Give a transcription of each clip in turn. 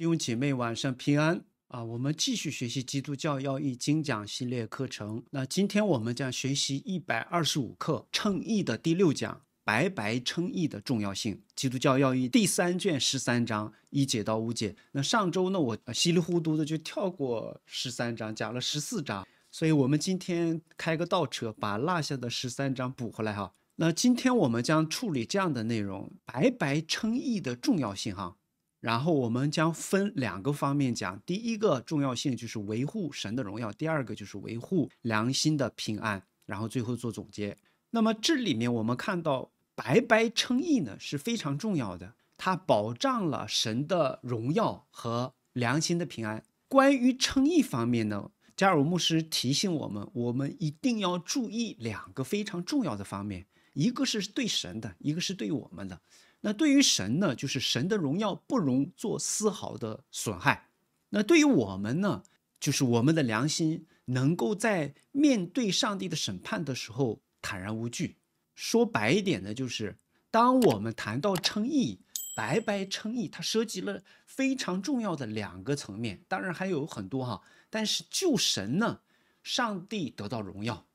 弟兄姐妹，晚上平安啊！我们继续学习《基督教要义》精讲系列课程。那今天我们将学习一百二十五课称义的第六讲，白白称义的重要性。《基督教要义》第三卷十三章一节到五节。那上周呢，我稀里糊涂的就跳过十三章，讲了十四章，所以我们今天开个倒车，把落下的十三章补回来哈。那今天我们将处理这样的内容：白白称义的重要性哈。然后我们将分两个方面讲，第一个重要性就是维护神的荣耀，第二个就是维护良心的平安。然后最后做总结。那么这里面我们看到白白称义呢是非常重要的，它保障了神的荣耀和良心的平安。关于称义方面呢，加尔鲁牧师提醒我们，我们一定要注意两个非常重要的方面，一个是对神的，一个是对我们的。那对于神呢，就是神的荣耀不容做丝毫的损害；那对于我们呢，就是我们的良心能够在面对上帝的审判的时候坦然无惧。说白一点呢，就是当我们谈到称义，白白称义，它涉及了非常重要的两个层面，当然还有很多哈。但是救神呢，上帝得到荣耀。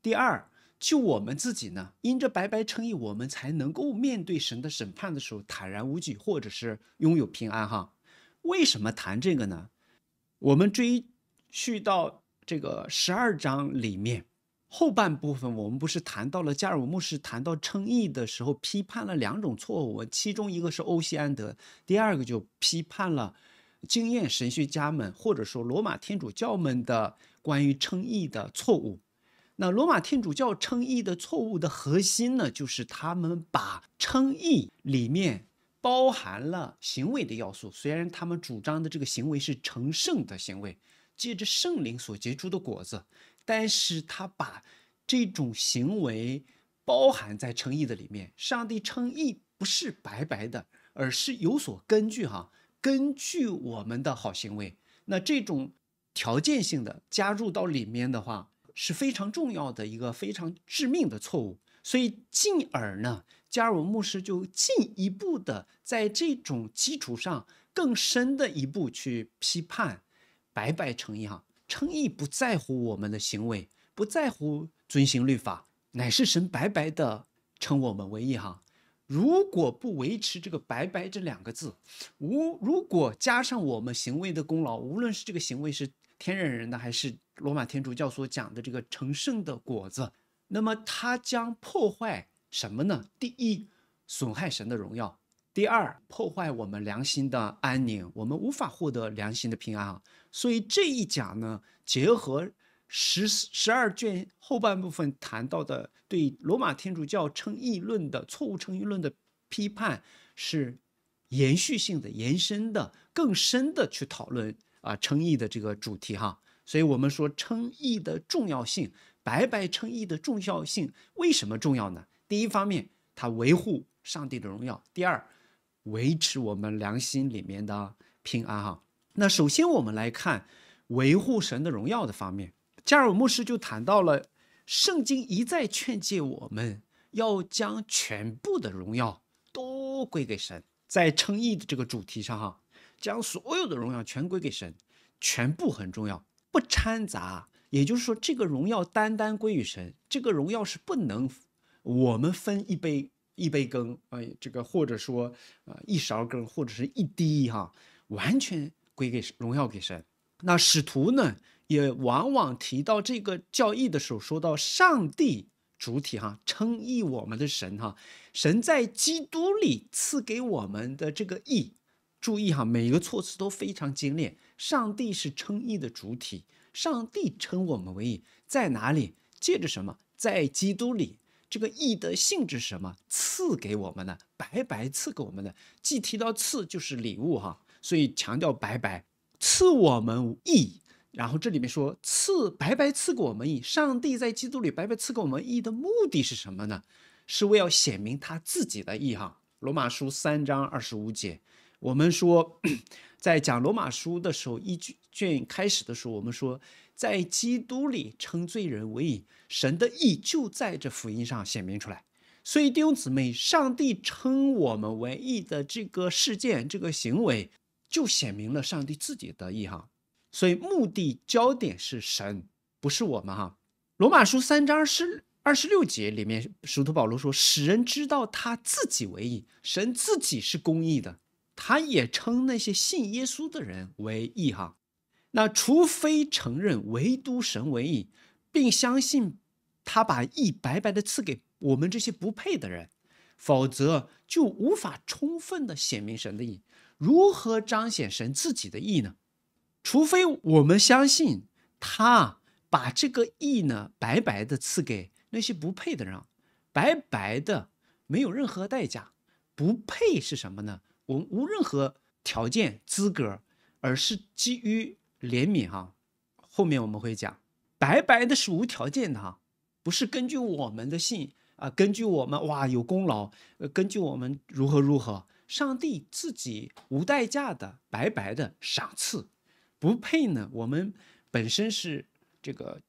第二。就我们自己呢，因着白白称义，我们才能够面对神的审判的时候坦然无惧，或者是拥有平安哈。为什么谈这个呢？我们追续到这个十二章里面后半部分，我们不是谈到了加尔文牧师谈到称义的时候批判了两种错误，其中一个是欧西安德，第二个就批判了经验神学家们或者说罗马天主教们的关于称义的错误。那罗马天主教称义的错误的核心呢，就是他们把称义里面包含了行为的要素。虽然他们主张的这个行为是成圣的行为，借着圣灵所结出的果子，但是他把这种行为包含在称义的里面。上帝称义不是白白的，而是有所根据哈，根据我们的好行为。那这种条件性的加入到里面的话。是非常重要的一个非常致命的错误，所以进而呢，加尔文牧师就进一步的在这种基础上更深的一步去批判，白白称义哈，称义不在乎我们的行为，不在乎遵行律法，乃是神白白的称我们为义哈。如果不维持这个白白这两个字，无如果加上我们行为的功劳，无论是这个行为是。天人人呢，还是罗马天主教所讲的这个成圣的果子，那么它将破坏什么呢？第一，损害神的荣耀；第二，破坏我们良心的安宁，我们无法获得良心的平安啊。所以这一讲呢，结合十十二卷后半部分谈到的对罗马天主教称义论的错误称义论的批判，是延续性的、延伸的、更深的去讨论。啊，称义的这个主题哈，所以我们说称义的重要性，白白称义的重要性，为什么重要呢？第一方面，它维护上帝的荣耀；第二，维持我们良心里面的平安哈。那首先我们来看维护神的荣耀的方面，加尔牧师就谈到了，圣经一再劝诫我们要将全部的荣耀都归给神，在称义的这个主题上哈。将所有的荣耀全归给神，全部很重要，不掺杂。也就是说，这个荣耀单单归于神，这个荣耀是不能我们分一杯一杯羹，哎，这个或者说呃一勺羹，或者是一滴哈，完全归给荣耀给神。那使徒呢，也往往提到这个教义的时候，说到上帝主体哈，称义我们的神哈，神在基督里赐给我们的这个义。注意哈，每一个措辞都非常精炼。上帝是称义的主体，上帝称我们为义，在哪里？借着什么？在基督里。这个义的性质是什么？赐给我们的，白白赐给我们的。既提到赐，就是礼物哈，所以强调白白赐我们义。然后这里面说赐白白赐给我们义，上帝在基督里白白赐给我们义的目的是什么呢？是为了显明他自己的义哈。罗马书三章二十五节。我们说，在讲罗马书的时候，一卷开始的时候，我们说，在基督里称罪人为义，神的意就在这福音上显明出来。所以弟兄姊妹，上帝称我们为义的这个事件、这个行为，就显明了上帝自己的意哈。所以目的焦点是神，不是我们哈。罗马书三章二十六节里面，使徒保罗说：“使人知道他自己为义，神自己是公义的。”他也称那些信耶稣的人为义哈，那除非承认唯独神为义，并相信他把义白白的赐给我们这些不配的人，否则就无法充分的显明神的义。如何彰显神自己的义呢？除非我们相信他把这个义呢白白的赐给那些不配的人，白白的没有任何代价。不配是什么呢？我们无任何条件资格，而是基于怜悯哈。后面我们会讲，白白的是无条件的哈，不是根据我们的信啊，根据我们哇有功劳，根据我们如何如何，上帝自己无代价的白白的赏赐。不配呢，我们本身是这个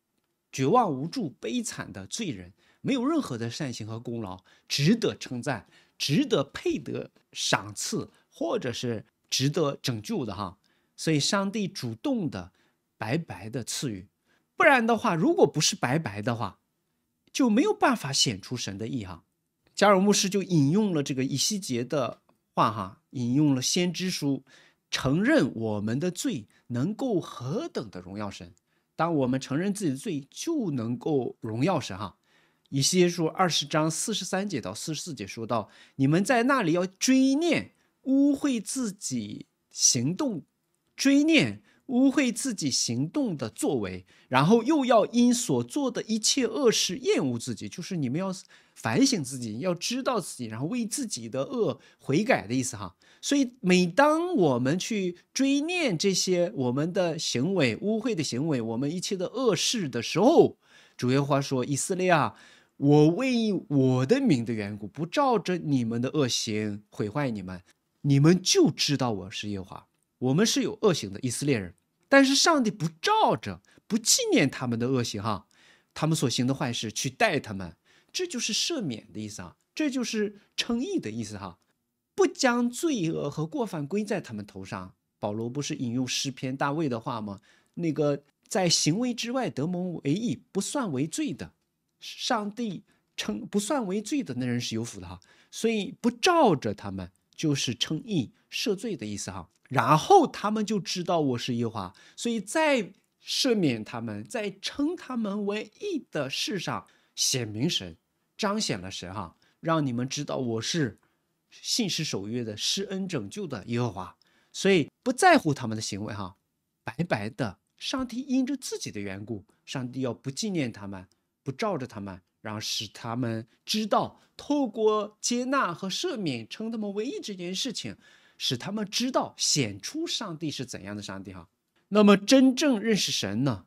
绝望无助、悲惨的罪人，没有任何的善行和功劳，值得称赞。值得配得赏赐，或者是值得拯救的哈，所以上帝主动的白白的赐予，不然的话，如果不是白白的话，就没有办法显出神的意哈。加尔牧师就引用了这个以西结的话哈，引用了先知书，承认我们的罪能够何等的荣耀神，当我们承认自己的罪就能够荣耀神哈。以西书二十章四十三节到四十四节说到：你们在那里要追念污秽自己行动，追念污秽自己行动的作为，然后又要因所做的一切恶事厌恶自己，就是你们要反省自己，要知道自己，然后为自己的恶悔改的意思哈。所以每当我们去追念这些我们的行为污秽的行为，我们一切的恶事的时候，主耶和华说以色列啊。我为我的名的缘故，不照着你们的恶行毁坏你们，你们就知道我是耶和华。我们是有恶行的以色列人，但是上帝不照着、不纪念他们的恶行，哈，他们所行的坏事去待他们，这就是赦免的意思啊，这就是称义的意思哈，不将罪恶和过犯归在他们头上。保罗不是引用诗篇大卫的话吗？那个在行为之外得蒙为义，不算为罪的。上帝称不算为罪的那人是有福的哈，所以不照着他们，就是称义赦罪的意思哈。然后他们就知道我是耶和华，所以再赦免他们，在称他们为义的事上显明神，彰显了神哈，让你们知道我是信实守约的施恩拯救的耶和华，所以不在乎他们的行为哈，白白的。上帝因着自己的缘故，上帝要不纪念他们。不照着他们，然后使他们知道，透过接纳和赦免称他们为义这件事情，使他们知道显出上帝是怎样的上帝哈。那么真正认识神呢？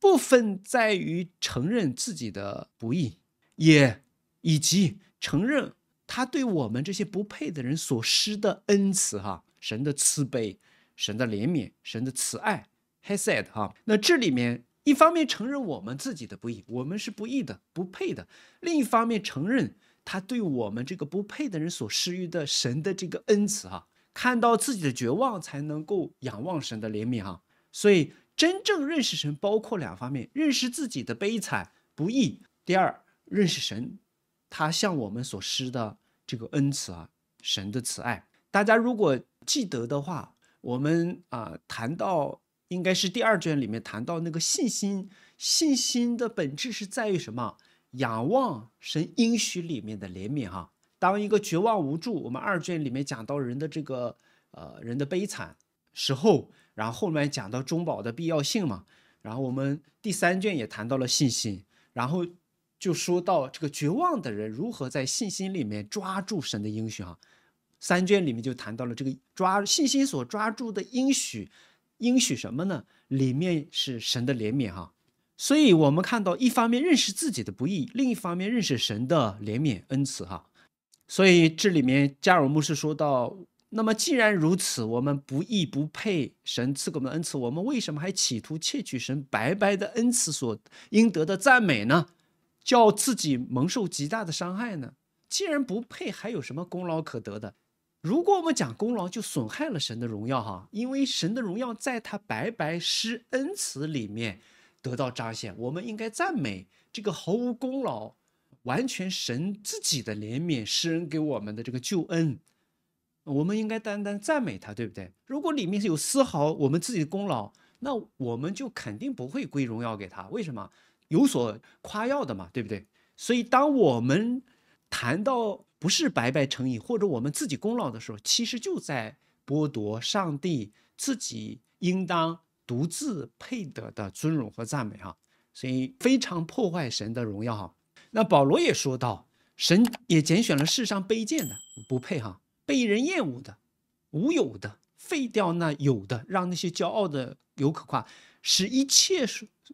部分在于承认自己的不义，也以及承认他对我们这些不配的人所施的恩慈哈。神的慈悲，神的怜悯，神的慈爱。He said 哈，那这里面。一方面承认我们自己的不义，我们是不义的、不配的；另一方面承认他对我们这个不配的人所施予的神的这个恩慈哈，看到自己的绝望，才能够仰望神的怜悯。哈，所以真正认识神，包括两方面：认识自己的悲惨不义；第二，认识神，他向我们所施的这个恩慈啊，神的慈爱。大家如果记得的话，我们啊谈到。应该是第二卷里面谈到那个信心，信心的本质是在于什么？仰望神应许里面的怜悯哈。当一个绝望无助，我们二卷里面讲到人的这个呃人的悲惨时候，然后后面讲到中保的必要性嘛，然后我们第三卷也谈到了信心，然后就说到这个绝望的人如何在信心里面抓住神的应许哈。三卷里面就谈到了这个抓信心所抓住的应许。应许什么呢？里面是神的怜悯哈，所以我们看到一方面认识自己的不易，另一方面认识神的怜悯恩慈哈。所以这里面加尔牧师说到，那么既然如此，我们不义不配神赐给我们的恩赐，我们为什么还企图窃取神白白的恩赐所应得的赞美呢？叫自己蒙受极大的伤害呢？既然不配，还有什么功劳可得的？如果我们讲功劳，就损害了神的荣耀哈，因为神的荣耀在他白白施恩慈里面得到彰显。我们应该赞美这个毫无功劳、完全神自己的怜悯、施恩给我们的这个救恩。我们应该单单赞美他，对不对？如果里面是有丝毫我们自己的功劳，那我们就肯定不会归荣耀给他。为什么？有所夸耀的嘛，对不对？所以当我们谈到。不是白白诚意，或者我们自己功劳的时候，其实就在剥夺上帝自己应当独自配得的尊荣和赞美哈，所以非常破坏神的荣耀哈。那保罗也说到，神也拣选了世上卑贱的，不配哈，被人厌恶的，无有的，废掉那有的，让那些骄傲的有可夸，使一切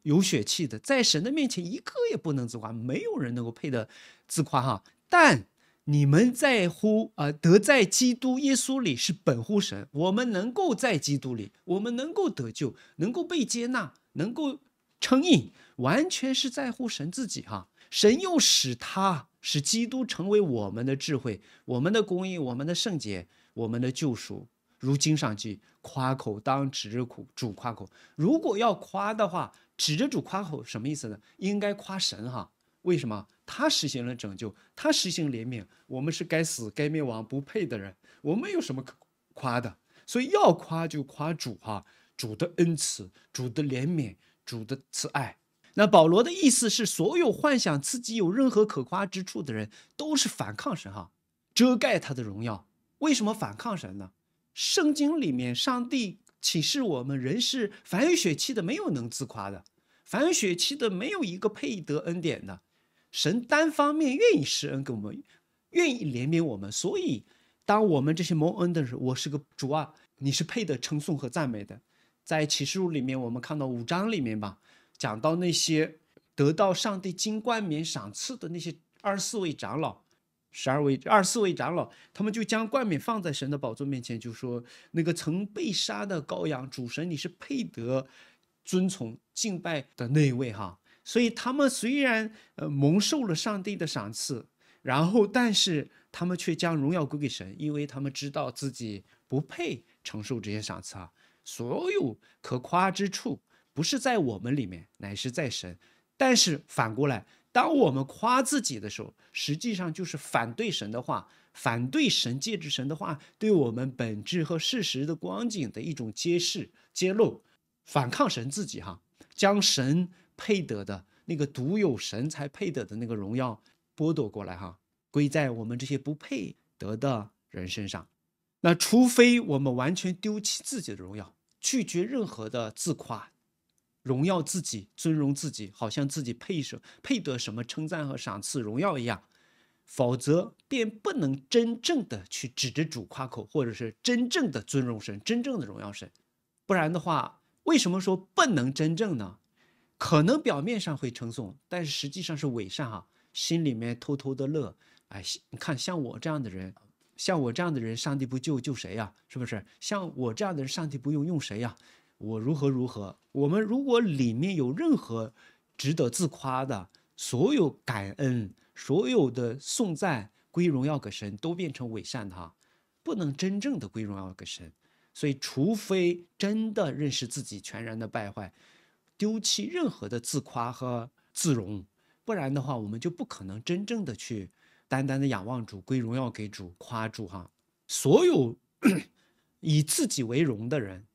有血气的在神的面前一个也不能自夸，没有人能够配得自夸哈，但。你们在乎啊，得在基督耶稣里是本乎神。我们能够在基督里，我们能够得救，能够被接纳，能够成瘾，完全是在乎神自己哈。神又使他使基督成为我们的智慧，我们的公义，我们的圣洁，我们的救赎。如经上记，夸口当指着主夸口。如果要夸的话，指着主夸口什么意思呢？应该夸神哈。为什么他实行了拯救，他实行怜悯？我们是该死、该灭亡、不配的人，我们有什么可夸的？所以要夸就夸主哈，主的恩慈、主的怜悯，主的慈爱。那保罗的意思是，所有幻想自己有任何可夸之处的人，都是反抗神哈，遮盖他的荣耀。为什么反抗神呢？圣经里面，上帝启示我们，人是反血气的，没有能自夸的，反血气的没有一个配得恩典的。神单方面愿意施恩给我们，愿意怜悯我们，所以当我们这些蒙恩的时候，我是个主啊，你是配得称颂和赞美的。在启示录里面，我们看到五章里面吧，讲到那些得到上帝金冠冕赏赐的那些二十四位长老，十二位、二十四位长老，他们就将冠冕放在神的宝座面前，就说那个曾被杀的羔羊，主神，你是配得尊崇敬拜的那一位哈。所以他们虽然呃蒙受了上帝的赏赐，然后但是他们却将荣耀归给神，因为他们知道自己不配承受这些赏赐啊。所有可夸之处，不是在我们里面，乃是在神。但是反过来，当我们夸自己的时候，实际上就是反对神的话，反对神、借着神的话，对我们本质和事实的光景的一种揭示、揭露，反抗神自己哈，将神。配得的那个独有神才配得的那个荣耀剥夺过来哈，归在我们这些不配得的人身上。那除非我们完全丢弃自己的荣耀，拒绝任何的自夸，荣耀自己、尊荣自己，好像自己配什配得什么称赞和赏赐荣耀一样，否则便不能真正的去指着主夸口，或者是真正的尊荣神、真正的荣耀神。不然的话，为什么说不能真正呢？可能表面上会称颂，但是实际上是伪善啊，心里面偷偷的乐。哎，你看像我这样的人，像我这样的人，上帝不救救谁呀？是不是？像我这样的人，上帝不用用谁呀？我如何如何？我们如果里面有任何值得自夸的，所有感恩、所有的颂赞归荣耀给神，都变成伪善哈，不能真正的归荣耀给神。所以，除非真的认识自己全然的败坏。丢弃任何的自夸和自荣，不然的话，我们就不可能真正的去单单的仰望主，归荣耀给主，夸主哈。所有 以自己为荣的人，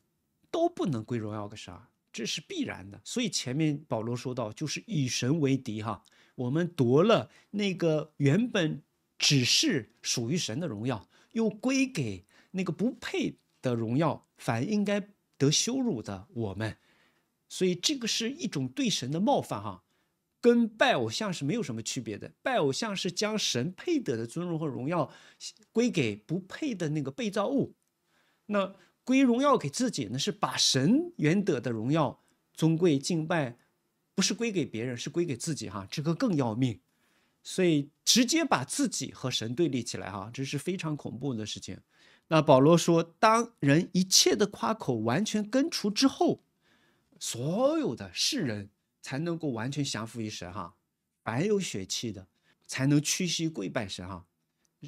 都不能归荣耀给神，这是必然的。所以前面保罗说到，就是以神为敌哈，我们夺了那个原本只是属于神的荣耀，又归给那个不配的荣耀，反应该得羞辱的我们。所以这个是一种对神的冒犯哈，跟拜偶像是没有什么区别的。拜偶像，是将神配得的尊荣和荣耀归给不配的那个被造物。那归荣耀给自己呢？是把神原得的荣耀、尊贵、敬拜，不是归给别人，是归给自己哈。这个更要命。所以直接把自己和神对立起来哈，这是非常恐怖的事情。那保罗说，当人一切的夸口完全根除之后。所有的世人才能够完全降服于神哈，凡有血气的才能屈膝跪拜神哈，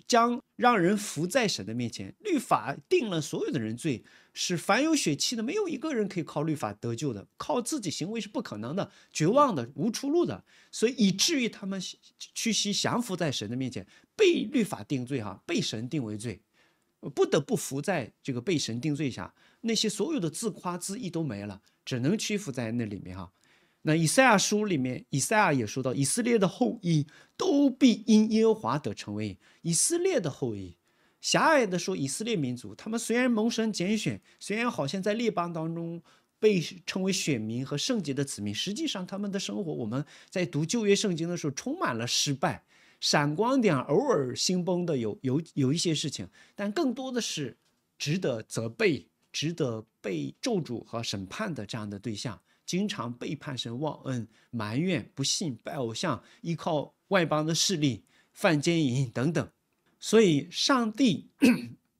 将让人伏在神的面前。律法定了所有的人罪，是凡有血气的没有一个人可以靠律法得救的，靠自己行为是不可能的，绝望的无出路的，所以以至于他们屈膝降服在神的面前，被律法定罪哈，被神定为罪，不得不服在这个被神定罪下。那些所有的自夸自意都没了，只能屈服在那里面哈。那以赛亚书里面，以赛亚也说到，以色列的后裔都必因耶和华得成为以色列的后裔。狭隘的说，以色列民族，他们虽然蒙神拣选，虽然好像在列邦当中被称为选民和圣洁的子民，实际上他们的生活，我们在读旧约圣经的时候，充满了失败。闪光点偶尔兴崩的有有有一些事情，但更多的是值得责备。值得被咒诅和审判的这样的对象，经常背叛神、忘恩、埋怨、不信、拜偶像、依靠外邦的势力、犯奸淫等等。所以，上帝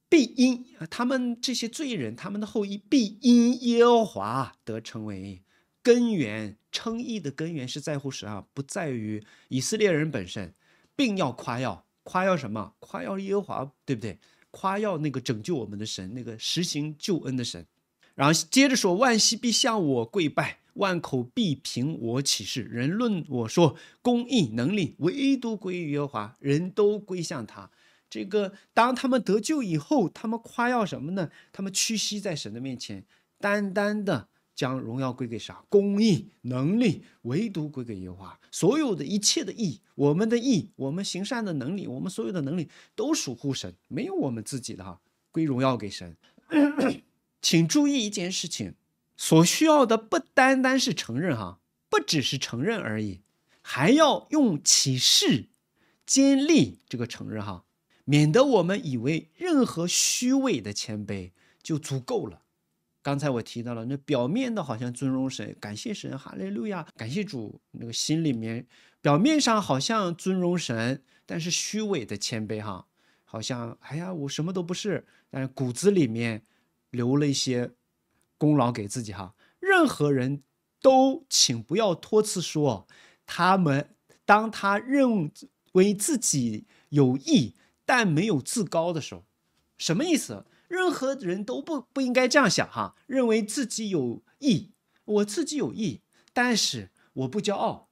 必因他们这些罪人，他们的后裔必因耶和华得成为根源。称义的根源是在乎谁啊？不在于以色列人本身，并要夸耀，夸耀什么？夸耀耶和华，对不对？夸耀那个拯救我们的神，那个实行救恩的神，然后接着说：万膝必向我跪拜，万口必凭我起誓。人论我说公义能力，唯独归于耶和华，人都归向他。这个当他们得救以后，他们夸耀什么呢？他们屈膝在神的面前，单单的。将荣耀归给啥？公益能力，唯独归给优化。所有的一切的义，我们的义，我们行善的能力，我们所有的能力都属乎神，没有我们自己的哈。归荣耀给神。请注意一件事情，所需要的不单单是承认哈，不只是承认而已，还要用启示，坚立这个承认哈，免得我们以为任何虚伪的谦卑就足够了。刚才我提到了，那表面的好像尊荣神，感谢神，哈利路亚，感谢主。那个心里面，表面上好像尊荣神，但是虚伪的谦卑哈，好像哎呀，我什么都不是，但是骨子里面留了一些功劳给自己哈。任何人都请不要托辞说，他们当他认为自己有益但没有自高的时候，什么意思？任何人都不不应该这样想哈，认为自己有意，我自己有意，但是我不骄傲，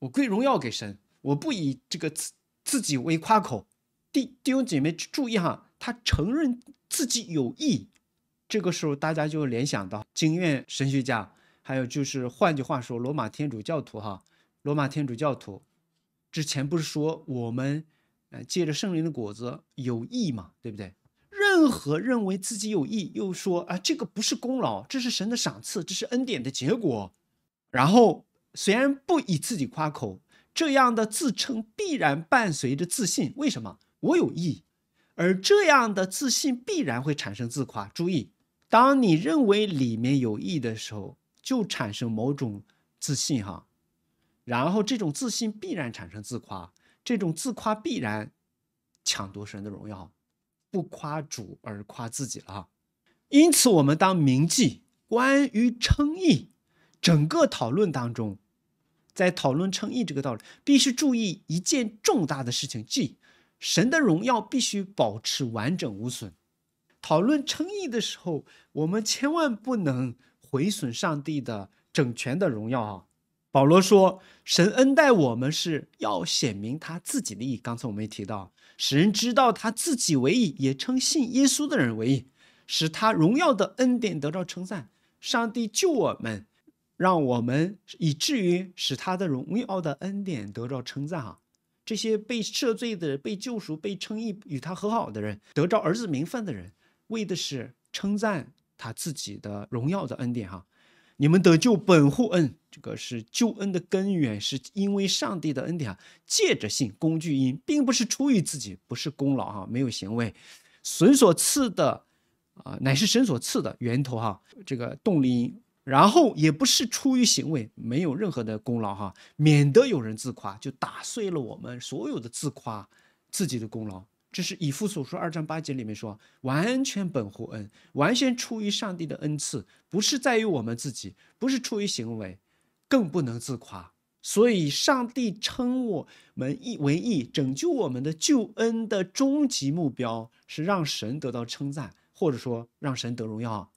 我归荣耀给神，我不以这个自自己为夸口。弟弟兄姐妹注意哈，他承认自己有意，这个时候大家就联想到经院神学家，还有就是换句话说，罗马天主教徒哈，罗马天主教徒之前不是说我们呃借着圣灵的果子有意嘛，对不对？任何认为自己有益，又说啊，这个不是功劳，这是神的赏赐，这是恩典的结果。然后虽然不以自己夸口，这样的自称必然伴随着自信。为什么我有益？而这样的自信必然会产生自夸。注意，当你认为里面有益的时候，就产生某种自信哈。然后这种自信必然产生自夸，这种自夸必然抢夺神的荣耀。不夸主而夸自己了啊！因此，我们当铭记关于称义整个讨论当中，在讨论称义这个道理，必须注意一件重大的事情，即神的荣耀必须保持完整无损。讨论称义的时候，我们千万不能毁损上帝的整全的荣耀啊！保罗说：“神恩待我们是要显明他自己的义。”刚才我们也提到。使人知道他自己为义，也称信耶稣的人为义，使他荣耀的恩典得到称赞。上帝救我们，让我们以至于使他的荣耀的恩典得到称赞。哈，这些被赦罪的、被救赎、被称义、与他和好的人，得着儿子名分的人，为的是称赞他自己的荣耀的恩典。哈。你们得救本乎恩，这个是救恩的根源，是因为上帝的恩典，借着信工具因，并不是出于自己，不是功劳哈，没有行为，神所赐的啊，乃是神所赐的源头哈，这个动力因，然后也不是出于行为，没有任何的功劳哈，免得有人自夸，就打碎了我们所有的自夸自己的功劳。这是以父所说二章八节里面说，完全本乎恩，完全出于上帝的恩赐，不是在于我们自己，不是出于行为，更不能自夸。所以，上帝称我们义为义，拯救我们的救恩的终极目标是让神得到称赞，或者说让神得荣耀。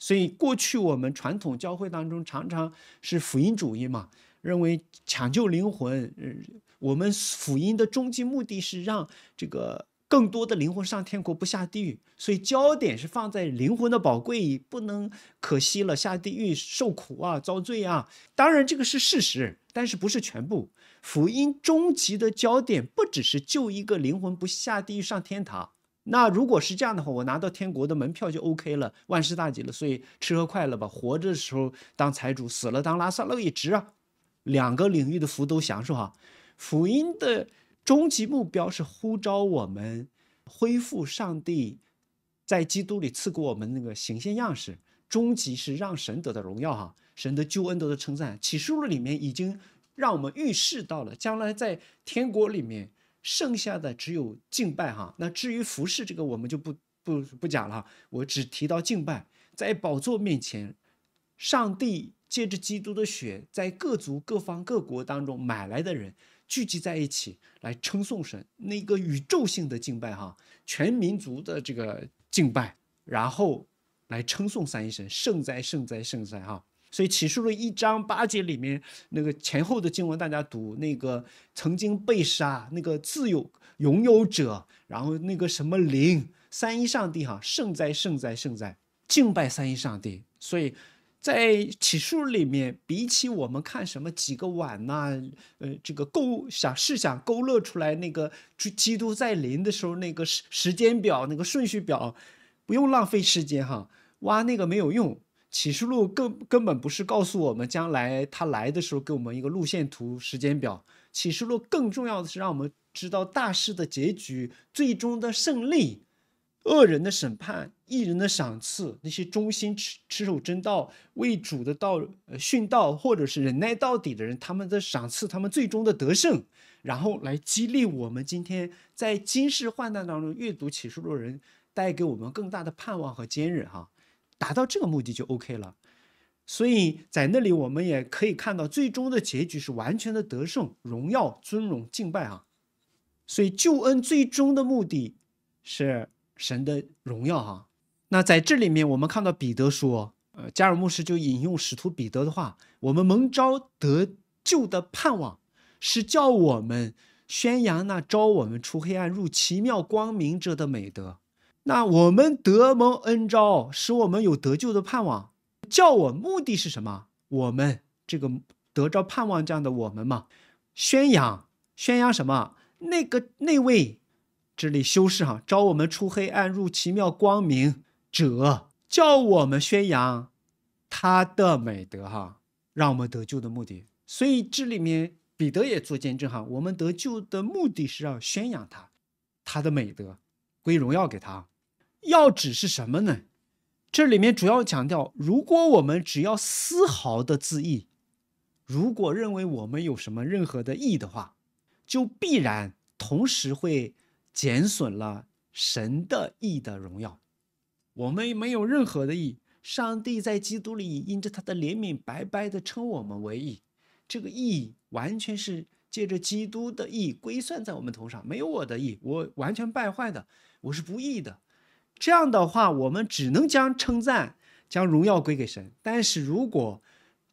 所以，过去我们传统教会当中常常是福音主义嘛，认为抢救灵魂，嗯，我们福音的终极目的是让这个。更多的灵魂上天国不下地狱，所以焦点是放在灵魂的宝贵，不能可惜了下地狱受苦啊、遭罪啊。当然这个是事实，但是不是全部。福音终极的焦点不只是救一个灵魂不下地狱上天堂。那如果是这样的话，我拿到天国的门票就 OK 了，万事大吉了。所以吃喝快乐吧，活着的时候当财主，死了当拉萨乐也值啊。两个领域的福都享受哈。福音的。终极目标是呼召我们恢复上帝在基督里赐给我们那个行象样式。终极是让神得的荣耀哈，神得救恩得的称赞。启示录里面已经让我们预示到了，将来在天国里面剩下的只有敬拜哈。那至于服侍这个，我们就不不不讲了。我只提到敬拜，在宝座面前，上帝借着基督的血，在各族、各方、各国当中买来的人。聚集在一起来称颂神，那个宇宙性的敬拜哈，全民族的这个敬拜，然后来称颂三一神，圣哉圣哉圣哉哈。所以启示录一章八节里面那个前后的经文，大家读那个曾经被杀那个自有拥有者，然后那个什么灵三一上帝哈，圣哉圣哉圣哉，敬拜三一上帝，所以。在启示录里面，比起我们看什么几个碗呐，呃，这个勾想是想勾勒出来那个基督在临的时候那个时时间表、那个顺序表，不用浪费时间哈，挖那个没有用。启示录更根本不是告诉我们将来他来的时候给我们一个路线图、时间表。启示录更重要的是让我们知道大事的结局、最终的胜利、恶人的审判。艺人的赏赐，那些忠心持持守真道、为主的道呃、殉道，或者是忍耐到底的人，他们的赏赐，他们最终的得胜，然后来激励我们今天在今世患难当中阅读启示录的人，带给我们更大的盼望和坚韧哈，达到这个目的就 OK 了。所以在那里我们也可以看到，最终的结局是完全的得胜、荣耀、尊荣、敬拜啊。所以救恩最终的目的，是神的荣耀哈。那在这里面，我们看到彼得说，呃，加尔牧师就引用使徒彼得的话：“我们蒙招得救的盼望，是叫我们宣扬那招我们出黑暗入奇妙光明者的美德。那我们得蒙恩召，使我们有得救的盼望，叫我目的是什么？我们这个得着盼望这样的我们嘛，宣扬宣扬什么？那个那位这里修饰哈，招我们出黑暗入奇妙光明。”者叫我们宣扬他的美德哈，让我们得救的目的。所以这里面彼得也作见证哈，我们得救的目的是要宣扬他，他的美德归荣耀给他。要旨是什么呢？这里面主要强调，如果我们只要丝毫的自意，如果认为我们有什么任何的义的话，就必然同时会减损了神的义的荣耀。我们没有任何的义，上帝在基督里因着他的怜悯白白的称我们为义，这个义完全是借着基督的义归算在我们头上，没有我的义，我完全败坏的，我是不义的。这样的话，我们只能将称赞、将荣耀归给神。但是如果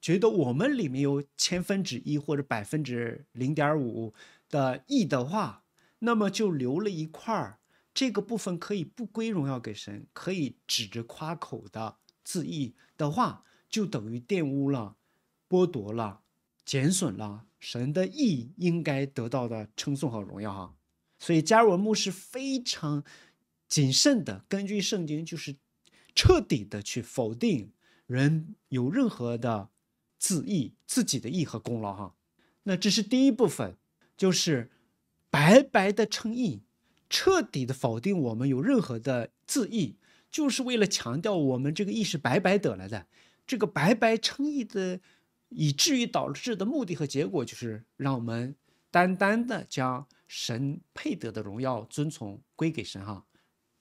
觉得我们里面有千分之一或者百分之零点五的义的话，那么就留了一块儿。这个部分可以不归荣耀给神，可以指着夸口的自义的话，就等于玷污了、剥夺了、减损了神的义应该得到的称颂和荣耀哈。所以加尔文牧师非常谨慎的根据圣经，就是彻底的去否定人有任何的自义、自己的义和功劳哈。那这是第一部分，就是白白的称义。彻底的否定我们有任何的自义，就是为了强调我们这个义是白白得来的，这个白白称义的，以至于导致的目的和结果就是让我们单单的将神配得的荣耀尊崇归给神哈，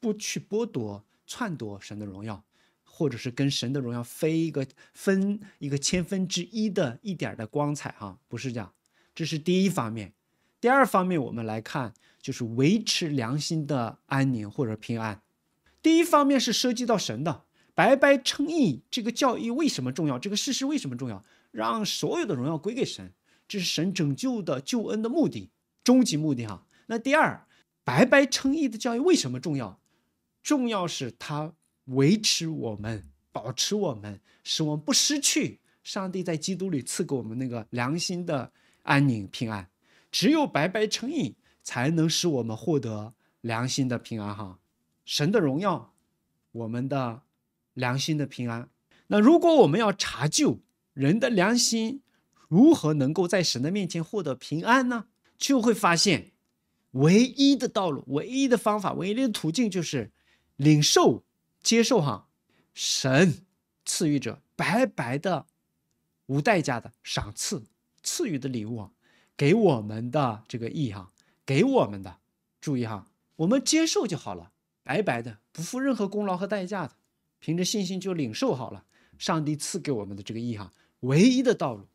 不去剥夺、篡夺神的荣耀，或者是跟神的荣耀分一个、分一个千分之一的一点的光彩哈，不是这样。这是第一方面。第二方面，我们来看。就是维持良心的安宁或者平安。第一方面是涉及到神的白白称义，这个教义为什么重要？这个事实为什么重要？让所有的荣耀归给神，这是神拯救的救恩的目的，终极目的哈。那第二，白白称义的教义为什么重要？重要是它维持我们、保持我们，使我们不失去上帝在基督里赐给我们那个良心的安宁平安。只有白白称义。才能使我们获得良心的平安哈，神的荣耀，我们的良心的平安。那如果我们要查究人的良心如何能够在神的面前获得平安呢？就会发现，唯一的道路，唯一的方法，唯一的途径就是领受接受哈，神赐予者白白的、无代价的赏赐赐予的礼物啊，给我们的这个义哈。给我们的，注意哈，我们接受就好了，白白的，不付任何功劳和代价的，凭着信心就领受好了。上帝赐给我们的这个意哈，唯一的道路，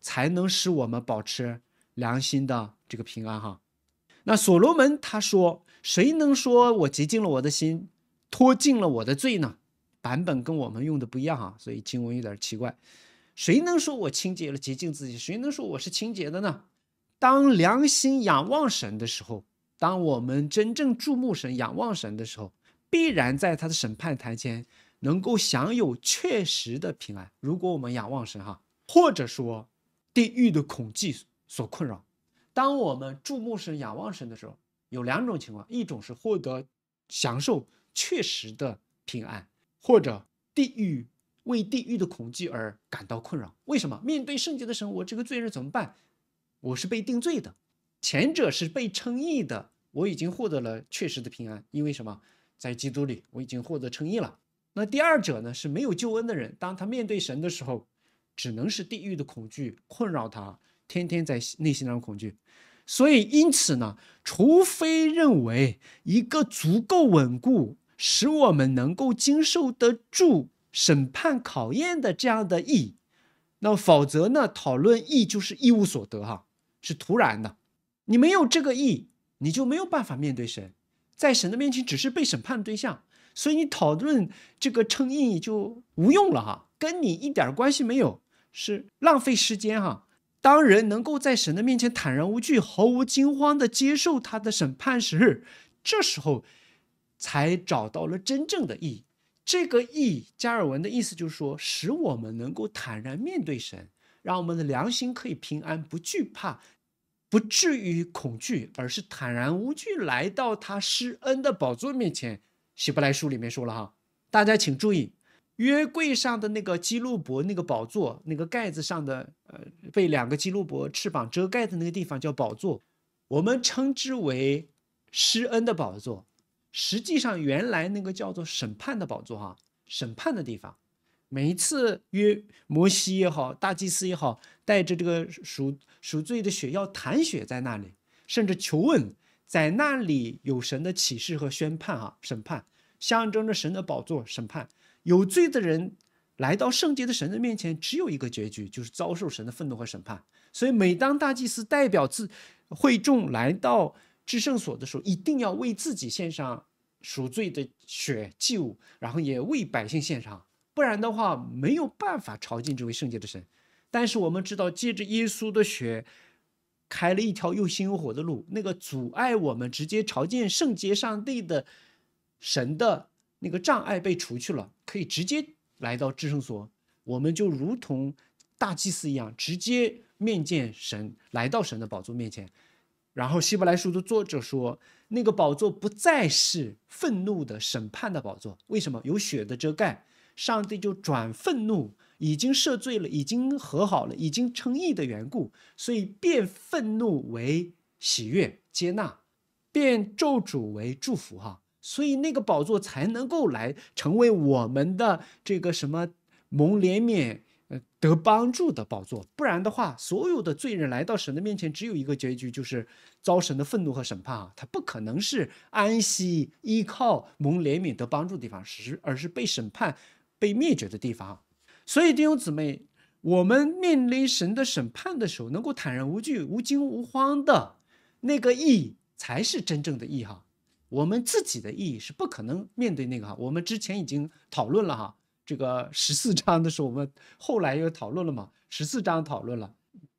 才能使我们保持良心的这个平安哈。那所罗门他说：“谁能说我洁净了我的心，脱尽了我的罪呢？”版本跟我们用的不一样哈，所以经文有点奇怪。谁能说我清洁了、洁净自己？谁能说我是清洁的呢？当良心仰望神的时候，当我们真正注目神、仰望神的时候，必然在他的审判台前能够享有确实的平安。如果我们仰望神，哈，或者说地狱的恐惧所困扰，当我们注目神、仰望神的时候，有两种情况：一种是获得享受确实的平安，或者地狱为地狱的恐惧而感到困扰。为什么？面对圣洁的神，我这个罪人怎么办？我是被定罪的，前者是被称义的，我已经获得了确实的平安，因为什么？在基督里，我已经获得称义了。那第二者呢？是没有救恩的人，当他面对神的时候，只能是地狱的恐惧困扰他，天天在内心当中恐惧。所以，因此呢，除非认为一个足够稳固，使我们能够经受得住审判考验的这样的义，那否则呢？讨论义就是一无所得哈。是突然的，你没有这个义，你就没有办法面对神，在神的面前只是被审判的对象，所以你讨论这个称义就无用了哈，跟你一点关系没有，是浪费时间哈。当人能够在神的面前坦然无惧、毫无惊慌地接受他的审判时，这时候才找到了真正的意义。这个义，加尔文的意思就是说，使我们能够坦然面对神。让我们的良心可以平安，不惧怕，不至于恐惧，而是坦然无惧来到他施恩的宝座面前。希伯来书里面说了哈，大家请注意，约柜上的那个基路伯那个宝座，那个盖子上的呃，被两个基路伯翅膀遮盖的那个地方叫宝座，我们称之为施恩的宝座。实际上，原来那个叫做审判的宝座哈，审判的地方。每一次约摩西也好，大祭司也好，带着这个赎赎罪的血要弹血在那里，甚至求问，在那里有神的启示和宣判啊，审判象征着神的宝座，审判有罪的人来到圣洁的神的面前，只有一个结局，就是遭受神的愤怒和审判。所以，每当大祭司代表自会众来到至圣所的时候，一定要为自己献上赎罪的血祭物，然后也为百姓献上。不然的话，没有办法朝见这位圣洁的神。但是我们知道，借着耶稣的血，开了一条又新又活的路。那个阻碍我们直接朝见圣洁上帝的神的那个障碍被除去了，可以直接来到至圣所。我们就如同大祭司一样，直接面见神，来到神的宝座面前。然后希伯来书的作者说，那个宝座不再是愤怒的审判的宝座。为什么？有血的遮盖。上帝就转愤怒，已经赦罪了，已经和好了，已经称义的缘故，所以变愤怒为喜悦，接纳，变咒诅为祝福，哈，所以那个宝座才能够来成为我们的这个什么蒙怜悯、呃得帮助的宝座，不然的话，所有的罪人来到神的面前，只有一个结局，就是遭神的愤怒和审判，啊！他不可能是安息、依靠蒙怜悯得帮助的地方，是而是被审判。被灭绝的地方，所以弟兄姊妹，我们面临神的审判的时候，能够坦然无惧、无惊无慌的那个义，才是真正的义哈。我们自己的义是不可能面对那个哈。我们之前已经讨论了哈，这个十四章的时候，我们后来又讨论了嘛，十四章讨论了，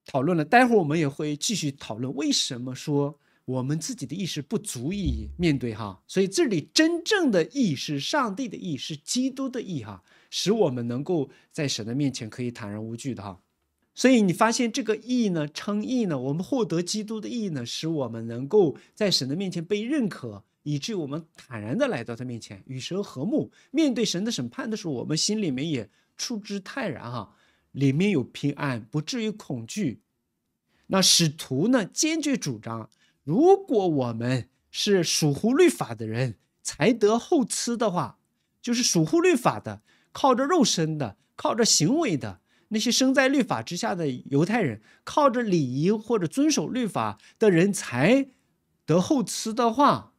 讨论了。待会儿我们也会继续讨论为什么说我们自己的意识不足以面对哈。所以这里真正的义是上帝的义，是基督的义哈。使我们能够在神的面前可以坦然无惧的哈，所以你发现这个义呢，称义呢，我们获得基督的义呢，使我们能够在神的面前被认可，以致我们坦然的来到他面前，与神和睦。面对神的审判的时候，我们心里面也处之泰然哈，里面有平安，不至于恐惧。那使徒呢，坚决主张，如果我们是属乎律法的人，才得后赐的话，就是属乎律法的。靠着肉身的、靠着行为的那些生在律法之下的犹太人，靠着礼仪或者遵守律法的人才得后慈的话，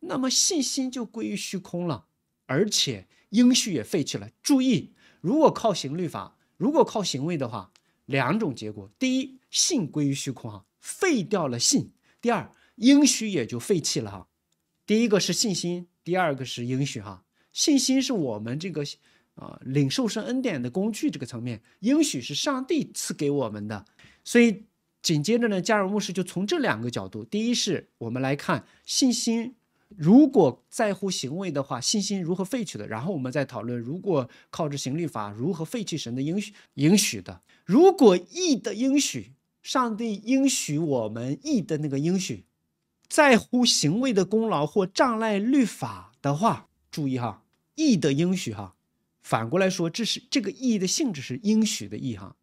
那么信心就归于虚空了，而且应许也废弃了。注意，如果靠行律法，如果靠行为的话，两种结果：第一，信归于虚空哈，废掉了信；第二，应许也就废弃了哈。第一个是信心，第二个是应许哈。信心是我们这个。啊，领受圣恩典的工具这个层面，应许是上帝赐给我们的。所以紧接着呢，加入牧师就从这两个角度：第一，是我们来看信心；如果在乎行为的话，信心如何废去的？然后我们再讨论，如果靠着行律法如何废弃神的应许？应许的，如果义的应许，上帝应许我们义的那个应许，在乎行为的功劳或障碍律法的话，注意哈，义的应许哈。反过来说，这是这个义的性质是应许的义哈。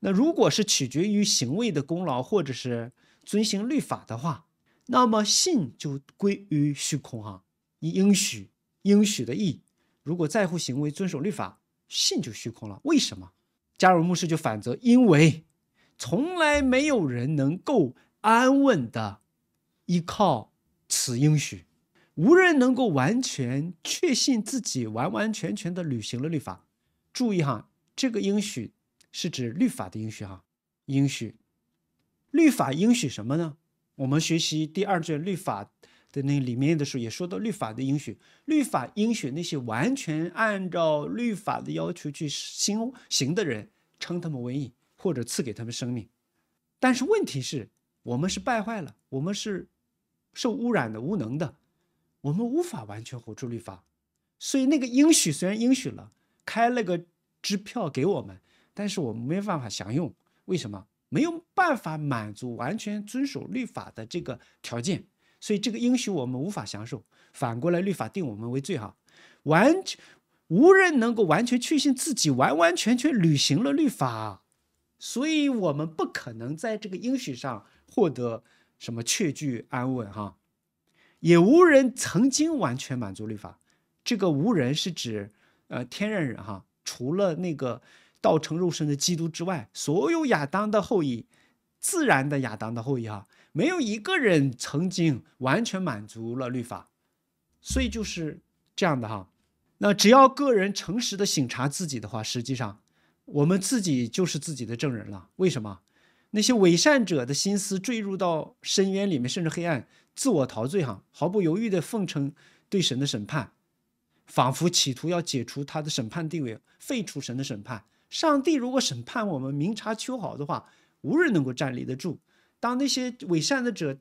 那如果是取决于行为的功劳，或者是遵行律法的话，那么信就归于虚空哈。应许，应许的义，如果在乎行为遵守律法，信就虚空了。为什么？加尔牧师就反则，因为从来没有人能够安稳的依靠此应许。无人能够完全确信自己完完全全的履行了律法。注意哈，这个应许是指律法的应许哈，应许。律法应许什么呢？我们学习第二卷律法的那里面的时候，也说到律法的应许。律法应许那些完全按照律法的要求去行行的人，称他们为义，或者赐给他们生命。但是问题是，我们是败坏了，我们是受污染的、无能的。我们无法完全活出律法，所以那个应许虽然应许了，开了个支票给我们，但是我们没有办法享用。为什么？没有办法满足完全遵守律法的这个条件，所以这个应许我们无法享受。反过来，律法定我们为罪哈，完全无人能够完全确信自己完完全全履行了律法，所以我们不可能在这个应许上获得什么确据安稳哈。也无人曾经完全满足律法，这个无人是指，呃，天然人哈，除了那个道成肉身的基督之外，所有亚当的后裔，自然的亚当的后裔哈，没有一个人曾经完全满足了律法，所以就是这样的哈。那只要个人诚实的省察自己的话，实际上我们自己就是自己的证人了。为什么？那些伪善者的心思坠入到深渊里面，甚至黑暗。自我陶醉，哈，毫不犹豫地奉承对神的审判，仿佛企图要解除他的审判地位，废除神的审判。上帝如果审判我们明察秋毫的话，无人能够站立得住。当那些伪善的者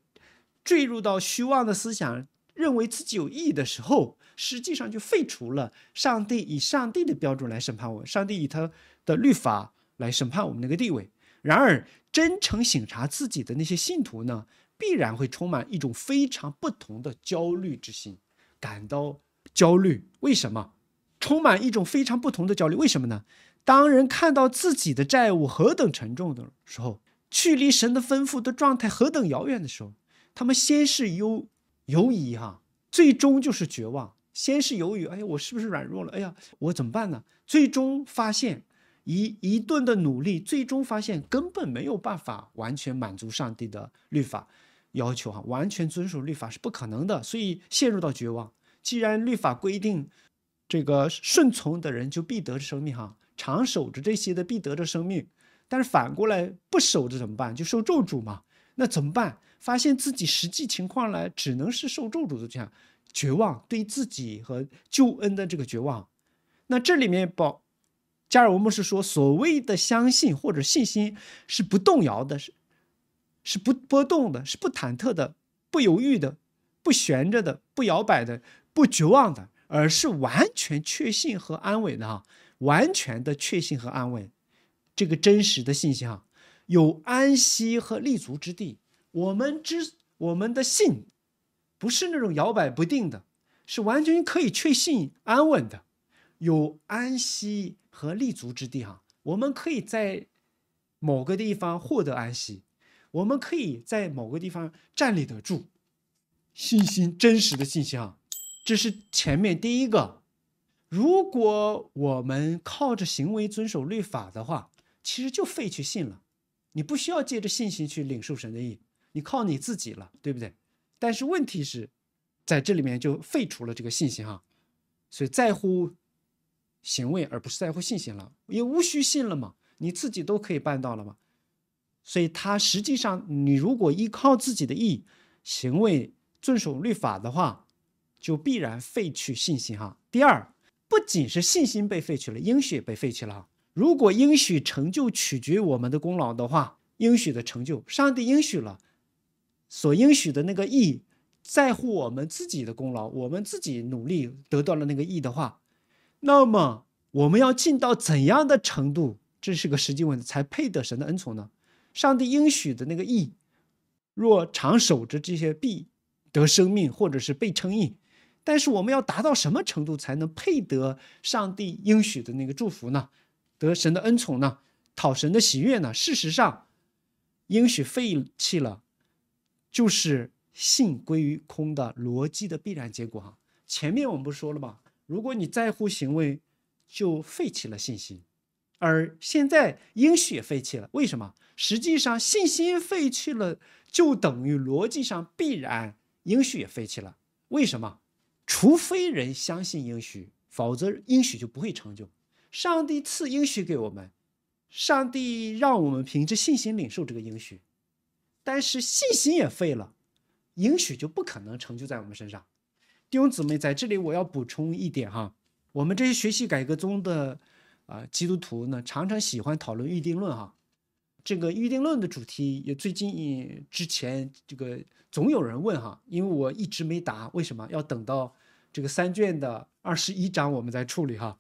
坠入到虚妄的思想，认为自己有意义的时候，实际上就废除了上帝以上帝的标准来审判我，上帝以他的律法来审判我们那个地位。然而，真诚醒察自己的那些信徒呢？必然会充满一种非常不同的焦虑之心，感到焦虑。为什么？充满一种非常不同的焦虑。为什么呢？当人看到自己的债务何等沉重的时候，距离神的吩咐的状态何等遥远的时候，他们先是犹犹疑哈，最终就是绝望。先是犹豫，哎呀，我是不是软弱了？哎呀，我怎么办呢？最终发现一一顿的努力，最终发现根本没有办法完全满足上帝的律法。要求哈，完全遵守律法是不可能的，所以陷入到绝望。既然律法规定，这个顺从的人就必得着生命哈，常守着这些的必得着生命，但是反过来不守着怎么办？就受咒诅嘛。那怎么办？发现自己实际情况呢，只能是受咒诅的，这样绝望，对自己和救恩的这个绝望。那这里面保，加尔文牧师说所谓的相信或者信心是不动摇的，是。是不波动的，是不忐忑的，不犹豫的，不悬着的，不摇摆的，不绝望的，而是完全确信和安稳的哈，完全的确信和安稳，这个真实的信息哈，有安息和立足之地。我们之我们的信，不是那种摇摆不定的，是完全可以确信安稳的，有安息和立足之地哈。我们可以在某个地方获得安息。我们可以在某个地方站立得住，信心真实的信心啊，这是前面第一个。如果我们靠着行为遵守律法的话，其实就废去信了。你不需要借着信心去领受神的意，你靠你自己了，对不对？但是问题是在这里面就废除了这个信心啊，所以在乎行为而不是在乎信心了，也无需信了嘛，你自己都可以办到了嘛。所以，他实际上，你如果依靠自己的意行为遵守律法的话，就必然废去信心哈。第二，不仅是信心被废去了，应许也被废去了。如果应许成就取决于我们的功劳的话，应许的成就，上帝应许了，所应许的那个意，在乎我们自己的功劳，我们自己努力得到了那个意的话，那么我们要尽到怎样的程度，这是个实际问题，才配得神的恩宠呢？上帝应许的那个义，若常守着这些必得生命，或者是被称义。但是我们要达到什么程度才能配得上帝应许的那个祝福呢？得神的恩宠呢？讨神的喜悦呢？事实上，应许废弃了，就是信归于空的逻辑的必然结果。哈，前面我们不说了吗？如果你在乎行为，就废弃了信心。而现在，应许也废弃了，为什么？实际上，信心废弃了，就等于逻辑上必然应许也废弃了。为什么？除非人相信应许，否则应许就不会成就。上帝赐应许给我们，上帝让我们凭着信心领受这个应许，但是信心也废了，应许就不可能成就在我们身上。弟兄姊妹，在这里我要补充一点哈，我们这些学习改革中的。啊，基督徒呢常常喜欢讨论预定论哈，这个预定论的主题也最近之前这个总有人问哈，因为我一直没答，为什么要等到这个三卷的二十一章我们再处理哈，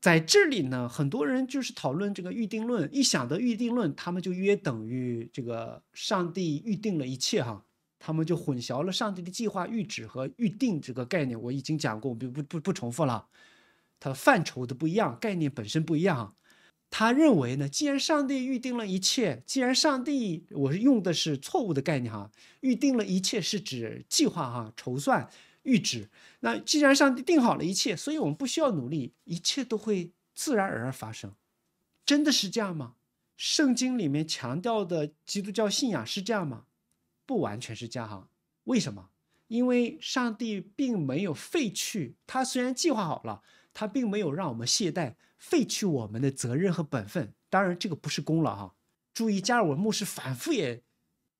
在这里呢很多人就是讨论这个预定论，一想到预定论他们就约等于这个上帝预定了一切哈，他们就混淆了上帝的计划预旨和预定这个概念，我已经讲过，不不不不重复了。它范畴的不一样，概念本身不一样。他认为呢，既然上帝预定了一切，既然上帝，我是用的是错误的概念哈，预定了一切是指计划哈、筹算、预知。那既然上帝定好了一切，所以我们不需要努力，一切都会自然而然发生。真的是这样吗？圣经里面强调的基督教信仰是这样吗？不完全是这样哈。为什么？因为上帝并没有废去，他虽然计划好了。他并没有让我们懈怠、废去我们的责任和本分。当然，这个不是功劳啊。注意，加尔文牧师反复也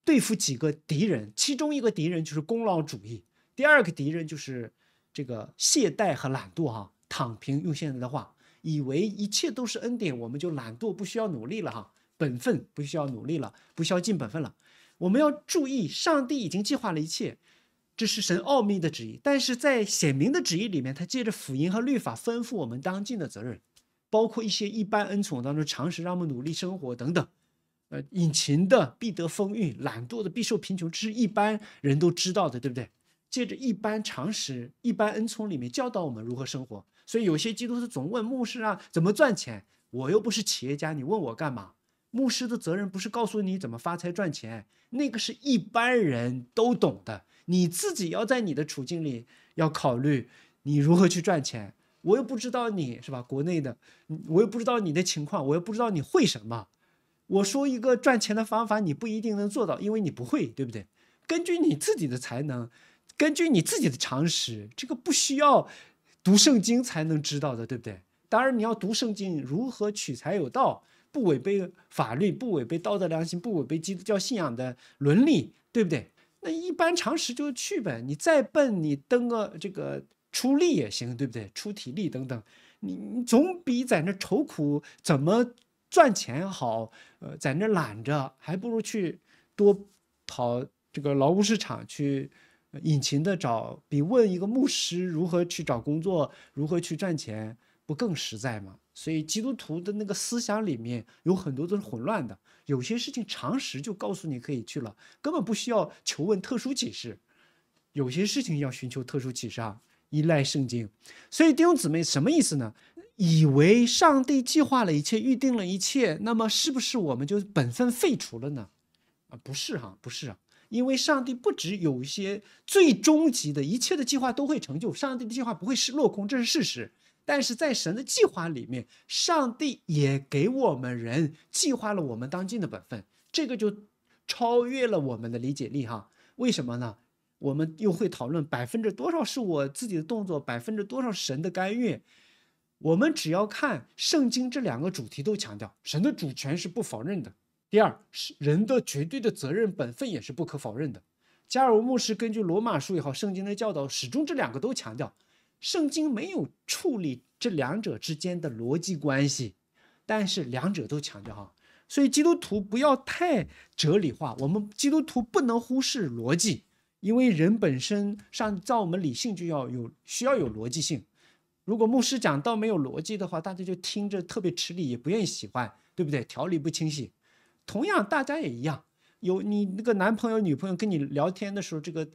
对付几个敌人，其中一个敌人就是功劳主义，第二个敌人就是这个懈怠和懒惰哈，躺平。用现在的话，以为一切都是恩典，我们就懒惰，不需要努力了哈，本分不需要努力了，不需要尽本分了。我们要注意，上帝已经计划了一切。这是神奥秘的旨意，但是在显明的旨意里面，他借着福音和律法吩咐我们当尽的责任，包括一些一般恩宠当中常识，让我们努力生活等等。呃，隐情的必得丰裕，懒惰的必受贫穷，这是一般人都知道的，对不对？借着一般常识、一般恩宠里面教导我们如何生活。所以有些基督徒总问牧师啊，怎么赚钱？我又不是企业家，你问我干嘛？牧师的责任不是告诉你怎么发财赚钱，那个是一般人都懂的。你自己要在你的处境里要考虑你如何去赚钱。我又不知道你是吧，国内的，我又不知道你的情况，我又不知道你会什么。我说一个赚钱的方法，你不一定能做到，因为你不会，对不对？根据你自己的才能，根据你自己的常识，这个不需要读圣经才能知道的，对不对？当然你要读圣经，如何取财有道。不违背法律，不违背道德良心，不违背基督教信仰的伦理，对不对？那一般常识就去呗。你再笨，你登个这个出力也行，对不对？出体力等等，你你总比在那愁苦怎么赚钱好。呃，在那懒着，还不如去多跑这个劳务市场去，隐擎的找，比问一个牧师如何去找工作，如何去赚钱。不更实在吗？所以基督徒的那个思想里面有很多都是混乱的。有些事情常识就告诉你可以去了，根本不需要求问特殊启示。有些事情要寻求特殊启示啊，依赖圣经。所以弟兄姊妹什么意思呢？以为上帝计划了一切，预定了一切，那么是不是我们就本分废除了呢？啊，不是哈，不是啊，因为上帝不止有一些最终极的，一切的计划都会成就，上帝的计划不会失落空，这是事实。但是在神的计划里面，上帝也给我们人计划了我们当今的本分，这个就超越了我们的理解力哈。为什么呢？我们又会讨论百分之多少是我自己的动作，百分之多少神的干预。我们只要看圣经，这两个主题都强调神的主权是不否认的。第二，是人的绝对的责任本分也是不可否认的。加尔文牧师根据罗马书也好，圣经的教导，始终这两个都强调。圣经没有处理这两者之间的逻辑关系，但是两者都强调哈，所以基督徒不要太哲理化。我们基督徒不能忽视逻辑，因为人本身上造我们理性就要有需要有逻辑性。如果牧师讲到没有逻辑的话，大家就听着特别吃力，也不愿意喜欢，对不对？条理不清晰。同样，大家也一样，有你那个男朋友、女朋友跟你聊天的时候，这个。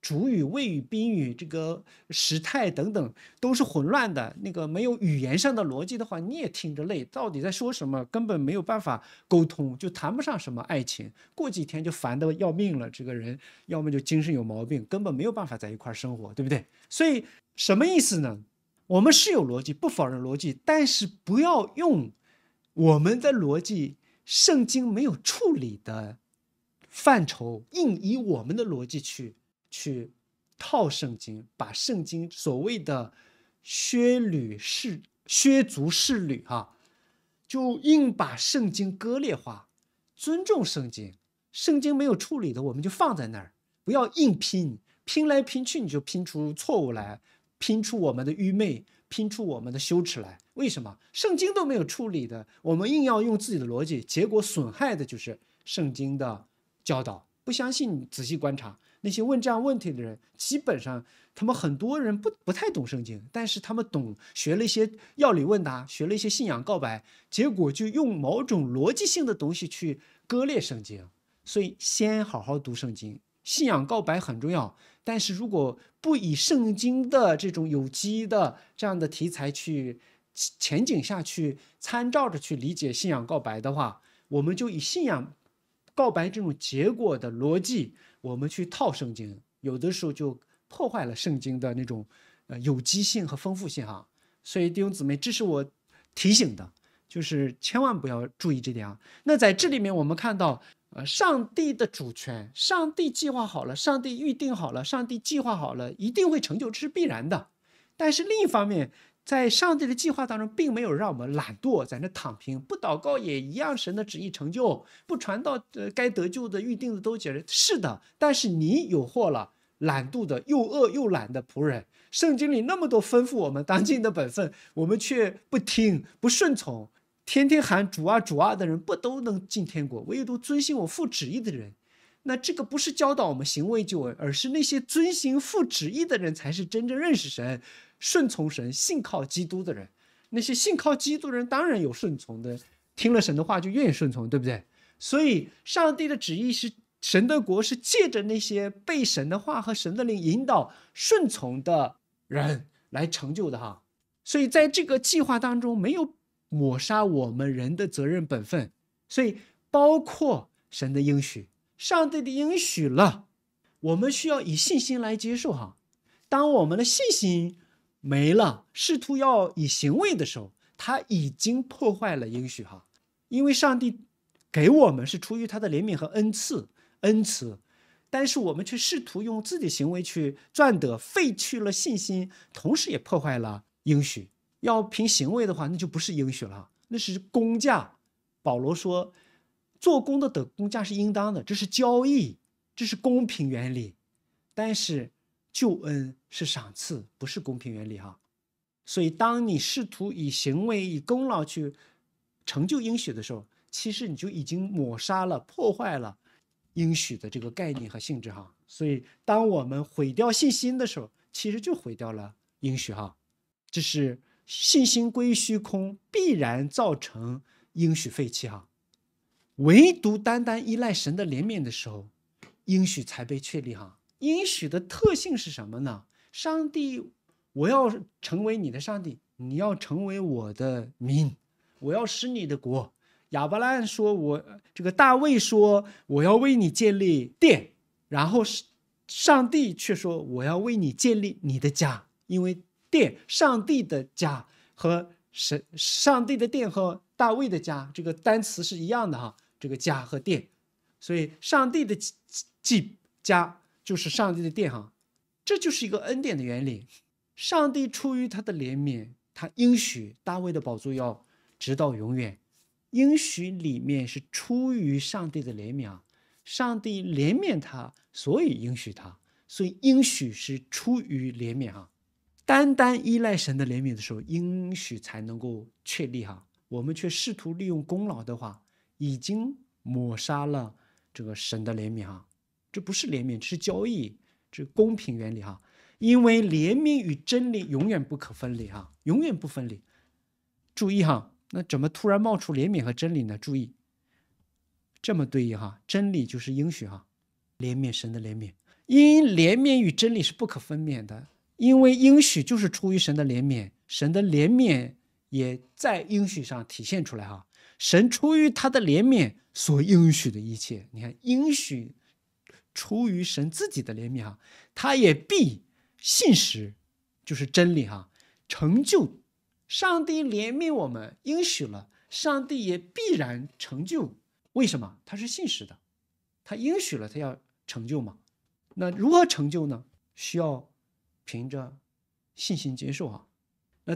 主语、谓语、宾语，这个时态等等都是混乱的。那个没有语言上的逻辑的话，你也听着累，到底在说什么？根本没有办法沟通，就谈不上什么爱情。过几天就烦的要命了。这个人要么就精神有毛病，根本没有办法在一块儿生活，对不对？所以什么意思呢？我们是有逻辑，不否认逻辑，但是不要用我们的逻辑，圣经没有处理的范畴，硬以我们的逻辑去。去套圣经，把圣经所谓的削履士削足适履哈，就硬把圣经割裂化。尊重圣经，圣经没有处理的，我们就放在那儿，不要硬拼，拼来拼去你就拼出错误来，拼出我们的愚昧，拼出我们的羞耻来。为什么圣经都没有处理的，我们硬要用自己的逻辑，结果损害的就是圣经的教导。不相信，仔细观察。那些问这样问题的人，基本上他们很多人不不太懂圣经，但是他们懂学了一些药理问答，学了一些信仰告白，结果就用某种逻辑性的东西去割裂圣经。所以先好好读圣经，信仰告白很重要，但是如果不以圣经的这种有机的这样的题材去前景下去参照着去理解信仰告白的话，我们就以信仰告白这种结果的逻辑。我们去套圣经，有的时候就破坏了圣经的那种呃有机性和丰富性哈。所以弟兄姊妹，这是我提醒的，就是千万不要注意这点啊。那在这里面，我们看到呃上帝的主权，上帝计划好了，上帝预定好了，上帝计划好了，一定会成就，这是必然的。但是另一方面，在上帝的计划当中，并没有让我们懒惰，在那躺平，不祷告也一样，神的旨意成就，不传道，呃，该得救的预定的都解了。是的，但是你有祸了，懒惰的，又饿又懒的仆人。圣经里那么多吩咐我们当尽的本分，我们却不听不顺从，天天喊主啊主啊的人，不都能进天国？唯独遵行我父旨意的人。那这个不是教导我们行为救恩，而是那些遵行父旨意的人，才是真正认识神、顺从神、信靠基督的人。那些信靠基督人当然有顺从的，听了神的话就愿意顺从，对不对？所以上帝的旨意是神的国，是借着那些被神的话和神的灵引导顺从的人来成就的哈。所以在这个计划当中，没有抹杀我们人的责任本分，所以包括神的应许。上帝的应许了，我们需要以信心来接受哈。当我们的信心没了，试图要以行为的时候，他已经破坏了应许哈。因为上帝给我们是出于他的怜悯和恩赐，恩赐。但是我们却试图用自己行为去赚得，废去了信心，同时也破坏了应许。要凭行为的话，那就不是应许了，那是工价。保罗说。做工的的工价是应当的，这是交易，这是公平原理。但是救恩是赏赐，不是公平原理哈。所以，当你试图以行为、以功劳去成就应许的时候，其实你就已经抹杀了、破坏了应许的这个概念和性质哈。所以，当我们毁掉信心的时候，其实就毁掉了应许哈。这是信心归虚空，必然造成应许废弃哈。唯独单单依赖神的怜悯的时候，应许才被确立。哈，应许的特性是什么呢？上帝，我要成为你的上帝，你要成为我的民，我要使你的国。亚伯兰说：“我这个大卫说，我要为你建立殿。”然后，上帝却说：“我要为你建立你的家，因为殿，上帝的家和神，上帝的殿和大卫的家，这个单词是一样的。”哈。这个家和殿，所以上帝的祭家就是上帝的殿哈，这就是一个恩典的原理。上帝出于他的怜悯，他应许大卫的宝座要直到永远。应许里面是出于上帝的怜悯啊，上帝怜悯他，所以应许他，所以应许是出于怜悯啊。单单依赖神的怜悯的时候，应许才能够确立哈。我们却试图利用功劳的话。已经抹杀了这个神的怜悯哈，这不是怜悯，是交易，这公平原理哈。因为怜悯与真理永远不可分离哈，永远不分离。注意哈，那怎么突然冒出怜悯和真理呢？注意，这么对应哈，真理就是应许哈，怜悯神的怜悯，因怜悯与真理是不可分免的，因为应许就是出于神的怜悯，神的怜悯也在应许上体现出来哈。神出于他的怜悯所应许的一切，你看应许出于神自己的怜悯哈，他也必信实，就是真理哈，成就。上帝怜悯我们应许了，上帝也必然成就。为什么？他是信实的，他应许了，他要成就嘛。那如何成就呢？需要凭着信心接受啊。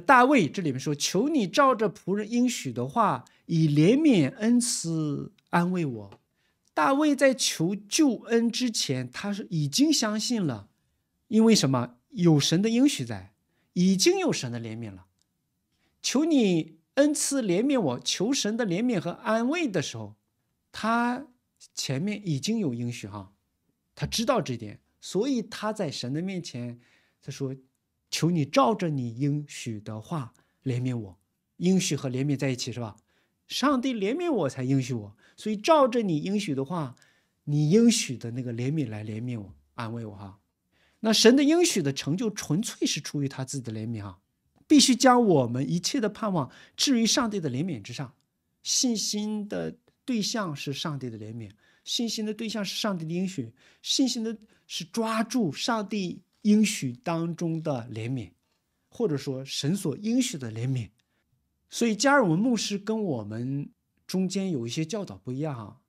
大卫这里面说：“求你照着仆人应许的话，以怜悯恩赐安慰我。”大卫在求救恩之前，他是已经相信了，因为什么？有神的应许在，已经有神的怜悯了。求你恩赐怜悯我，求神的怜悯和安慰的时候，他前面已经有应许哈，他知道这点，所以他在神的面前他说。求你照着你应许的话怜悯我，应许和怜悯在一起是吧？上帝怜悯我才应许我，所以照着你应许的话，你应许的那个怜悯来怜悯我，安慰我哈。那神的应许的成就纯粹是出于他自己的怜悯哈，必须将我们一切的盼望置于上帝的怜悯之上，信心的对象是上帝的怜悯，信心的对象是上帝的应许，信心的是抓住上帝。应许当中的怜悯，或者说神所应许的怜悯，所以加尔文牧师跟我们中间有一些教导不一样啊。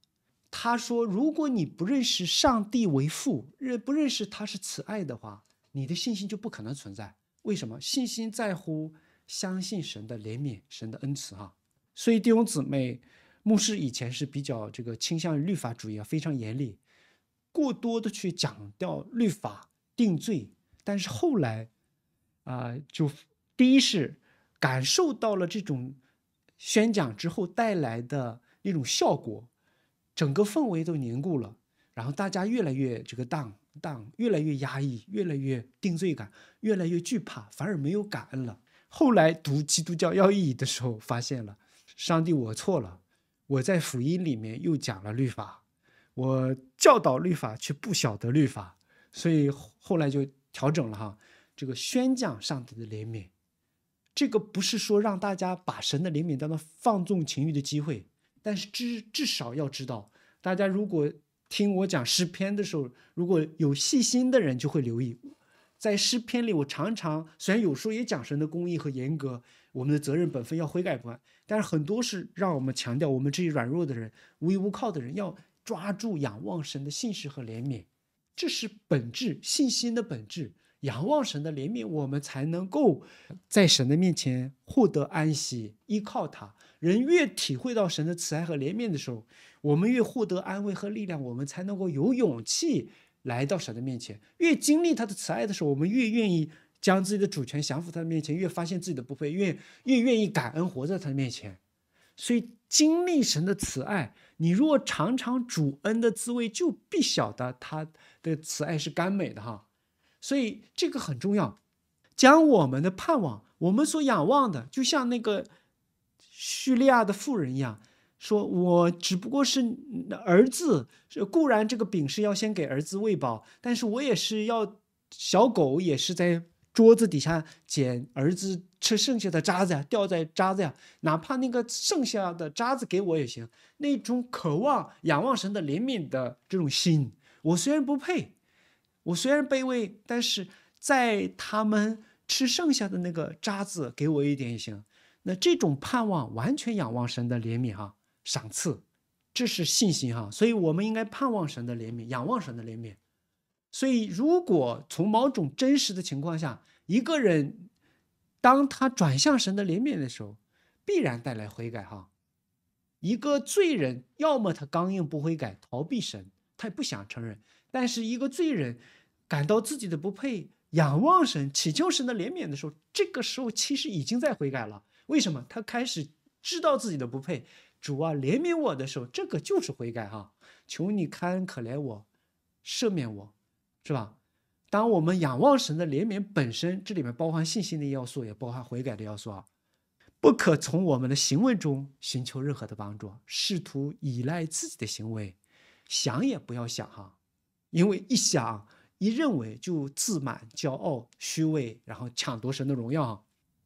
他说，如果你不认识上帝为父，认不认识他是慈爱的话，你的信心就不可能存在。为什么？信心在乎相信神的怜悯，神的恩慈啊。所以弟兄姊妹，牧师以前是比较这个倾向于律法主义啊，非常严厉，过多的去强调律法。定罪，但是后来，啊，就第一是感受到了这种宣讲之后带来的那种效果，整个氛围都凝固了，然后大家越来越这个荡荡，越来越压抑，越来越定罪感，越来越惧怕，反而没有感恩了。后来读基督教要义的时候，发现了上帝，我错了，我在福音里面又讲了律法，我教导律法却不晓得律法。所以后来就调整了哈，这个宣讲上帝的怜悯，这个不是说让大家把神的怜悯当做放纵情欲的机会，但是至至少要知道，大家如果听我讲诗篇的时候，如果有细心的人就会留意，在诗篇里，我常常虽然有时候也讲神的公义和严格，我们的责任本分要悔改不安，但是很多是让我们强调，我们这些软弱的人、无依无靠的人，要抓住仰望神的信实和怜悯。这是本质，信心的本质。仰望神的怜悯，我们才能够在神的面前获得安息，依靠他。人越体会到神的慈爱和怜悯的时候，我们越获得安慰和力量，我们才能够有勇气来到神的面前。越经历他的慈爱的时候，我们越愿意将自己的主权降服他的面前，越发现自己的不配，越越愿意感恩活在他的面前。所以，经历神的慈爱，你若尝尝主恩的滋味，就必晓得他。的慈爱是甘美的哈，所以这个很重要。讲我们的盼望，我们所仰望的，就像那个叙利亚的妇人一样，说我只不过是儿子。固然这个饼是要先给儿子喂饱，但是我也是要小狗，也是在桌子底下捡儿子吃剩下的渣子呀，掉在渣子呀，哪怕那个剩下的渣子给我也行。那种渴望仰望神的怜悯的这种心。我虽然不配，我虽然卑微，但是在他们吃剩下的那个渣子，给我一点也行。那这种盼望，完全仰望神的怜悯哈，赏赐，这是信心哈。所以，我们应该盼望神的怜悯，仰望神的怜悯。所以，如果从某种真实的情况下，一个人当他转向神的怜悯的时候，必然带来悔改哈。一个罪人，要么他刚硬不悔改，逃避神。他也不想承认，但是一个罪人感到自己的不配，仰望神、祈求神的怜悯的时候，这个时候其实已经在悔改了。为什么？他开始知道自己的不配，主啊，怜悯我的时候，这个就是悔改哈。求你看可怜我，赦免我，是吧？当我们仰望神的怜悯本身，这里面包含信心的要素，也包含悔改的要素啊。不可从我们的行为中寻求任何的帮助，试图依赖自己的行为。想也不要想哈，因为一想一认为就自满、骄傲、虚伪，然后抢夺神的荣耀。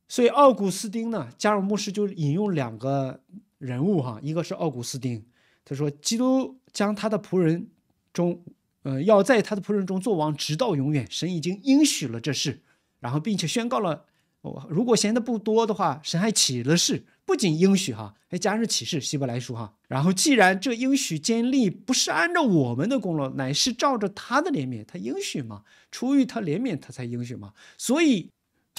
所以奥古斯丁呢，加尔牧师就引用两个人物哈，一个是奥古斯丁，他说基督将他的仆人中，呃，要在他的仆人中做王，直到永远。神已经应许了这事，然后并且宣告了。我如果嫌的不多的话，神还起了誓，不仅应许哈，还加上起誓，希伯来书哈。然后既然这应许建立不是按照我们的功劳，乃是照着他的怜悯，他应许嘛，出于他怜悯，他才应许嘛。所以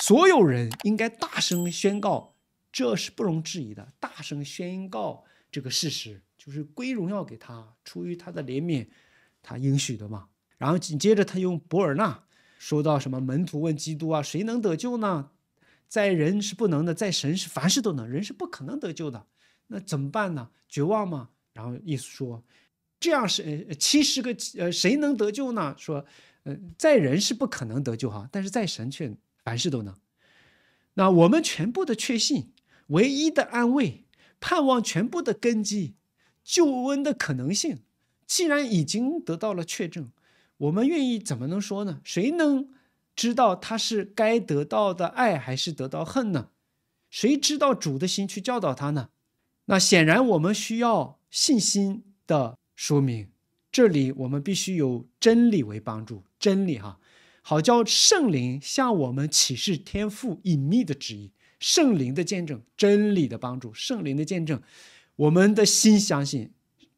所有人应该大声宣告，这是不容置疑的，大声宣告这个事实，就是归荣耀给他，出于他的怜悯，他应许的嘛。然后紧接着他用博尔纳说到什么门徒问基督啊，谁能得救呢？在人是不能的，在神是凡事都能。人是不可能得救的，那怎么办呢？绝望吗？然后意思说，这样是七十个呃，谁能得救呢？说，呃，在人是不可能得救哈，但是在神却凡事都能。那我们全部的确信，唯一的安慰，盼望全部的根基，救恩的可能性，既然已经得到了确证，我们愿意怎么能说呢？谁能？知道他是该得到的爱还是得到恨呢？谁知道主的心去教导他呢？那显然我们需要信心的说明。这里我们必须有真理为帮助，真理哈，好叫圣灵向我们启示天赋隐秘的旨意。圣灵的见证，真理的帮助，圣灵的见证，我们的心相信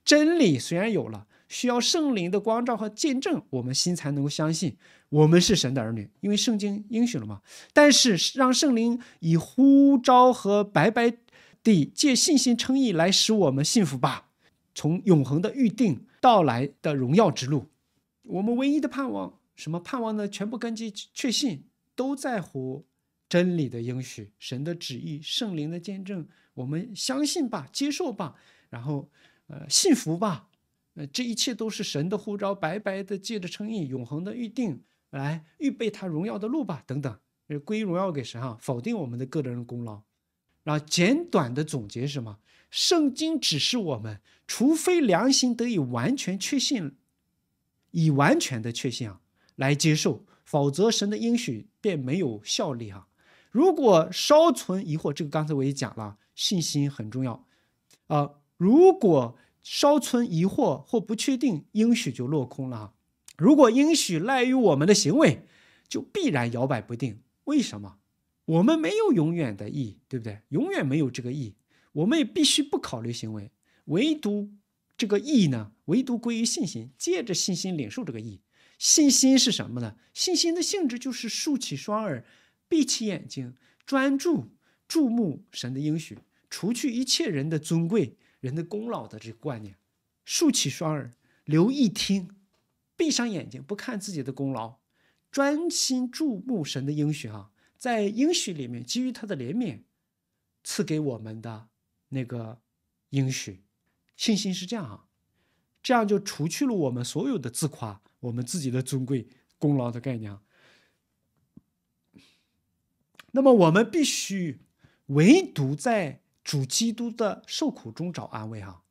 真理虽然有了，需要圣灵的光照和见证，我们心才能够相信。我们是神的儿女，因为圣经应许了嘛。但是让圣灵以呼召和白白地借信心称义来使我们幸福吧。从永恒的预定到来的荣耀之路，我们唯一的盼望什么盼望呢？全部根据确信都在乎真理的应许、神的旨意、圣灵的见证。我们相信吧，接受吧，然后呃，幸福吧。呃，这一切都是神的呼召，白白地借着称义，永恒的预定。来预备他荣耀的路吧，等等，归荣耀给神哈，否定我们的个人功劳，然后简短的总结是什么？圣经指示我们，除非良心得以完全确信，以完全的确信啊来接受，否则神的应许便没有效力啊。如果稍存疑惑，这个刚才我也讲了，信心很重要啊。如果稍存疑惑或不确定，应许就落空了如果应许赖于我们的行为，就必然摇摆不定。为什么？我们没有永远的意，对不对？永远没有这个意，我们也必须不考虑行为，唯独这个意呢？唯独归于信心，借着信心领受这个意。信心是什么呢？信心的性质就是竖起双耳，闭起眼睛，专注注目神的应许，除去一切人的尊贵、人的功劳的这个观念，竖起双耳留意听。闭上眼睛，不看自己的功劳，专心注目神的应许。哈，在应许里面，基于他的怜悯，赐给我们的那个应许，信心是这样。啊，这样就除去了我们所有的自夸，我们自己的尊贵功劳的概念。那么，我们必须唯独在主基督的受苦中找安慰。啊。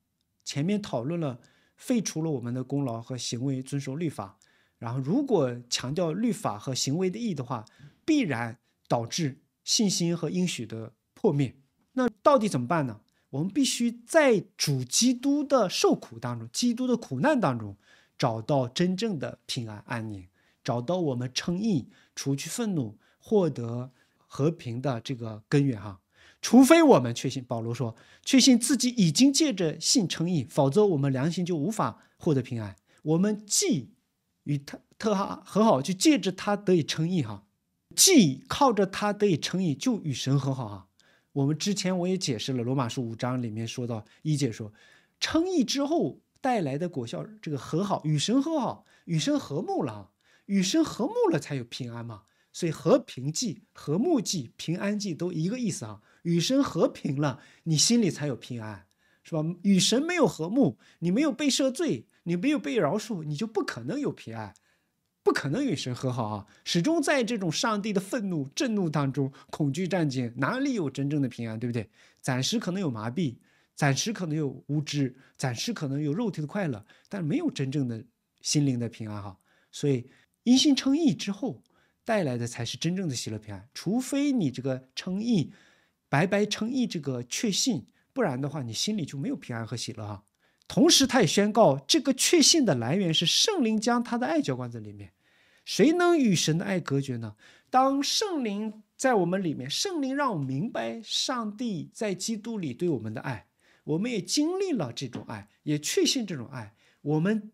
前面讨论了。废除了我们的功劳和行为，遵守律法。然后，如果强调律法和行为的意义的话，必然导致信心和应许的破灭。那到底怎么办呢？我们必须在主基督的受苦当中，基督的苦难当中，找到真正的平安安宁，找到我们称义、除去愤怒、获得和平的这个根源哈。除非我们确信保罗说，确信自己已经借着信称义，否则我们良心就无法获得平安。我们既与他特哈和好，就借着他得以称义哈；既靠着他得以称义，就与神和好哈。我们之前我也解释了，《罗马书五章》里面说到一节说，称义之后带来的果效，这个和好与神和好，与神和睦了，与神和睦了才有平安嘛。所以和平祭、和睦祭、平安祭都一个意思啊。与神和平了，你心里才有平安，是吧？与神没有和睦，你没有被赦罪，你没有被饶恕，你就不可能有平安，不可能与神和好啊！始终在这种上帝的愤怒、震怒当中，恐惧战警，哪里有真正的平安？对不对？暂时可能有麻痹，暂时可能有无知，暂时可能有肉体的快乐，但没有真正的心灵的平安哈！所以，一心称义之后带来的才是真正的喜乐平安，除非你这个称义。白白称义这个确信，不然的话，你心里就没有平安和喜乐啊。同时，他也宣告这个确信的来源是圣灵将他的爱浇灌在里面。谁能与神的爱隔绝呢？当圣灵在我们里面，圣灵让我们明白上帝在基督里对我们的爱，我们也经历了这种爱，也确信这种爱，我们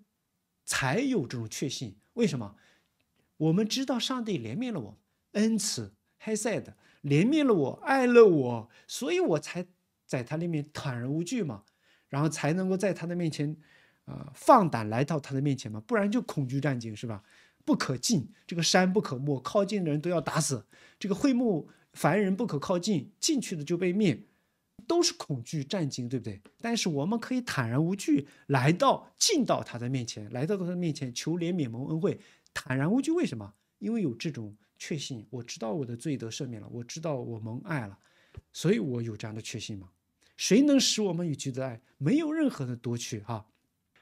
才有这种确信。为什么？我们知道上帝怜悯了我们，恩慈。He s a d 怜悯了我，爱了我，所以我才在他那面坦然无惧嘛，然后才能够在他的面前，啊，放胆来到他的面前嘛，不然就恐惧战兢是吧？不可近，这个山不可没，靠近的人都要打死。这个会目凡人不可靠近，进去的就被灭，都是恐惧战兢，对不对？但是我们可以坦然无惧来到进到他的面前，来到他的面前求怜悯蒙恩惠，坦然无惧，为什么？因为有这种。确信，我知道我的罪得赦免了，我知道我蒙爱了，所以我有这样的确信吗？谁能使我们与基督爱没有任何的夺取哈？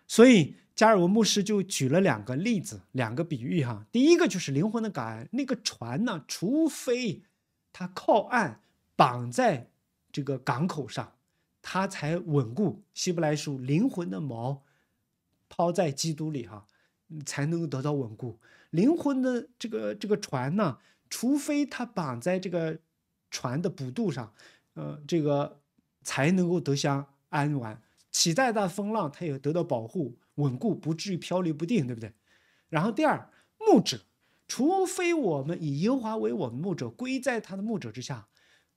所以加尔文牧师就举了两个例子，两个比喻哈。第一个就是灵魂的感恩，那个船呢，除非它靠岸，绑在这个港口上，它才稳固。希伯来书灵魂的锚抛在基督里哈，才能够得到稳固。灵魂的这个这个船呢，除非它绑在这个船的补渡上，呃，这个才能够得享安完。起再大风浪，它也得到保护稳固，不至于漂流不定，对不对？然后第二，牧者，除非我们以和华为我们牧者归在他的牧者之下，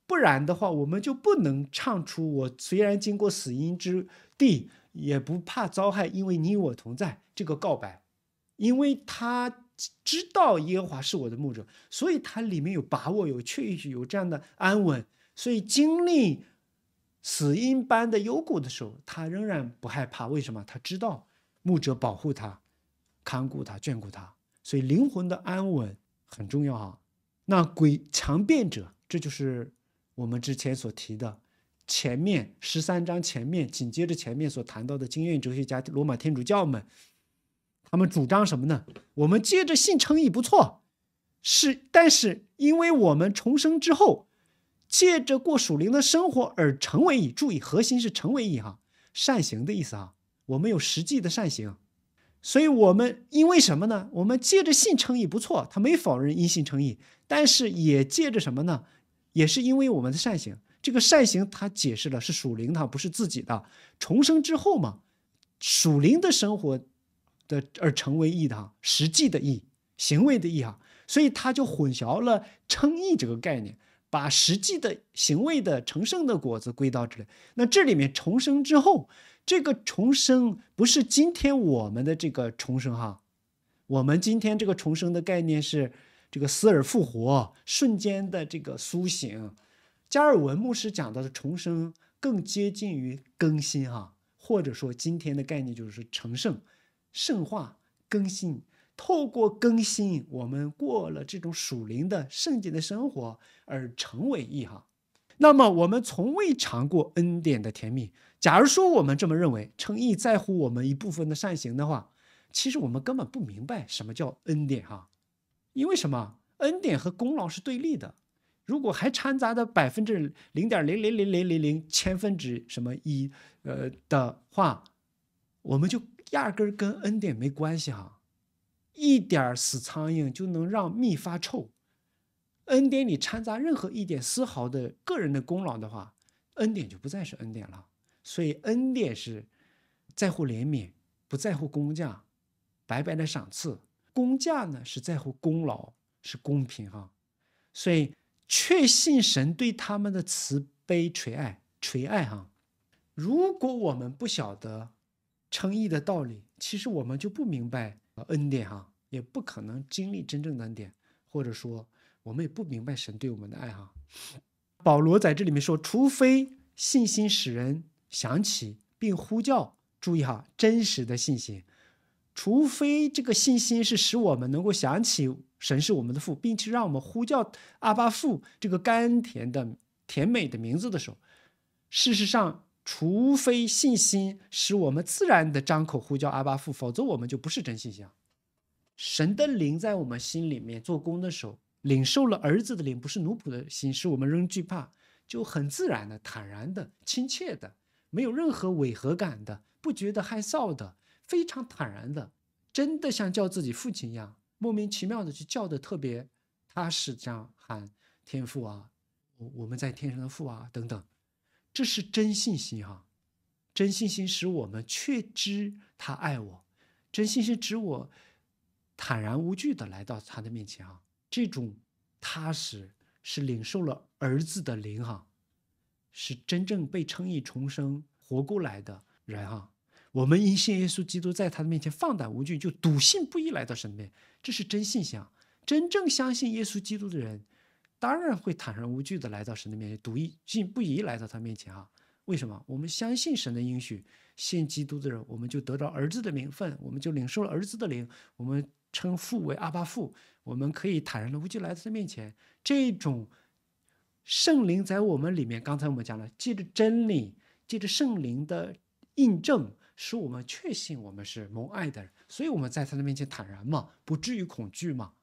不然的话，我们就不能唱出我虽然经过死荫之地，也不怕遭害，因为你我同在这个告白，因为他。知道耶和华是我的牧者，所以他里面有把握，有确信，有这样的安稳。所以经历死因般的幽谷的时候，他仍然不害怕。为什么？他知道牧者保护他、看顾他、眷顾他。所以灵魂的安稳很重要啊。那鬼强辩者，这就是我们之前所提的前面十三章前面紧接着前面所谈到的经验哲学家、罗马天主教们。他们主张什么呢？我们借着信称意不错，是，但是因为我们重生之后，借着过属灵的生活而成为意。注意，核心是成为意哈，善行的意思啊。我们有实际的善行，所以我们因为什么呢？我们借着信称意不错，他没否认因信称意，但是也借着什么呢？也是因为我们的善行。这个善行他解释了是属灵，它不是自己的重生之后嘛，属灵的生活。的而成为义的哈，实际的义行为的义哈，所以他就混淆了称义这个概念，把实际的行为的成圣的果子归到这里。那这里面重生之后，这个重生不是今天我们的这个重生哈，我们今天这个重生的概念是这个死而复活，瞬间的这个苏醒。加尔文牧师讲到的重生更接近于更新哈，或者说今天的概念就是成圣。圣化更新，透过更新，我们过了这种属灵的圣洁的生活，而成为义哈。那么，我们从未尝过恩典的甜蜜。假如说我们这么认为，称义在乎我们一部分的善行的话，其实我们根本不明白什么叫恩典哈。因为什么？恩典和功劳是对立的。如果还掺杂的百分之零点零零零零零零千分之什么一呃的话，我们就。压根儿跟恩典没关系哈，一点儿死苍蝇就能让蜜发臭。恩典里掺杂任何一点丝毫的个人的功劳的话，恩典就不再是恩典了。所以恩典是在乎怜悯，不在乎工价，白白的赏赐。工价呢是在乎功劳，是公平哈。所以确信神对他们的慈悲垂爱，垂爱哈。如果我们不晓得。称义的道理，其实我们就不明白恩典哈，也不可能经历真正的恩典，或者说我们也不明白神对我们的爱哈。保罗在这里面说，除非信心使人想起并呼叫，注意哈，真实的信心，除非这个信心是使我们能够想起神是我们的父，并且让我们呼叫阿巴父这个甘甜的甜美的名字的时候，事实上。除非信心使我们自然的张口呼叫阿巴父，否则我们就不是真信心神的灵在我们心里面做工的时候，领受了儿子的灵，不是奴仆的心，使我们仍惧怕，就很自然的、坦然的、亲切的，没有任何违和感的，不觉得害臊的，非常坦然的，真的像叫自己父亲一样，莫名其妙的去叫的特别踏实，这样喊天父啊，我我们在天上的父啊等等。这是真信心哈，真信心使我们确知他爱我，真信心使我坦然无惧的来到他的面前啊！这种踏实是领受了儿子的灵哈，是真正被称义重生活过来的人啊！我们因信耶稣基督，在他的面前放胆无惧，就笃信不疑来到身边，这是真信心啊！真正相信耶稣基督的人。当然会坦然无惧的来到神的面前，独一信不疑来到他面前啊！为什么？我们相信神的应许，信基督的人，我们就得到儿子的名分，我们就领受了儿子的灵，我们称父为阿巴父，我们可以坦然的无惧来到他面前。这种圣灵在我们里面，刚才我们讲了，借着真理，借着圣灵的印证，使我们确信我们是蒙爱的人，所以我们在他的面前坦然嘛，不至于恐惧嘛。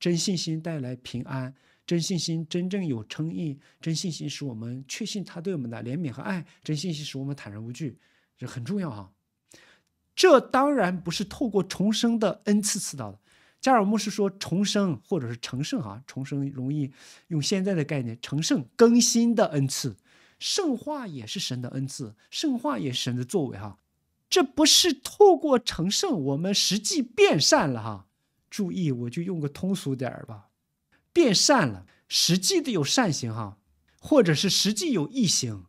真信心带来平安。真信心，真正有诚意，真信心使我们确信他对我们的怜悯和爱，真信心使我们坦然无惧，这很重要啊。这当然不是透过重生的恩赐赐到的。加尔木是说重生，或者是成圣啊。重生容易用现在的概念，成圣更新的恩赐，圣化也是神的恩赐，圣化也是神的作为哈。这不是透过成圣我们实际变善了哈。注意，我就用个通俗点儿吧。变善了，实际的有善行哈，或者是实际有异行，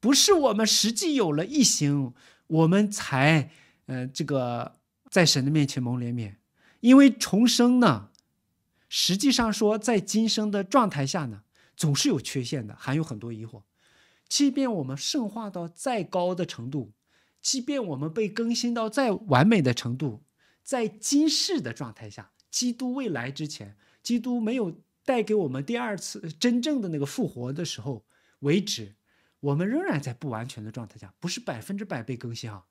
不是我们实际有了异行，我们才呃这个在神的面前蒙怜悯。因为重生呢，实际上说在今生的状态下呢，总是有缺陷的，还有很多疑惑。即便我们圣化到再高的程度，即便我们被更新到再完美的程度，在今世的状态下，基督未来之前。基督没有带给我们第二次真正的那个复活的时候为止，我们仍然在不完全的状态下，不是百分之百被更新啊。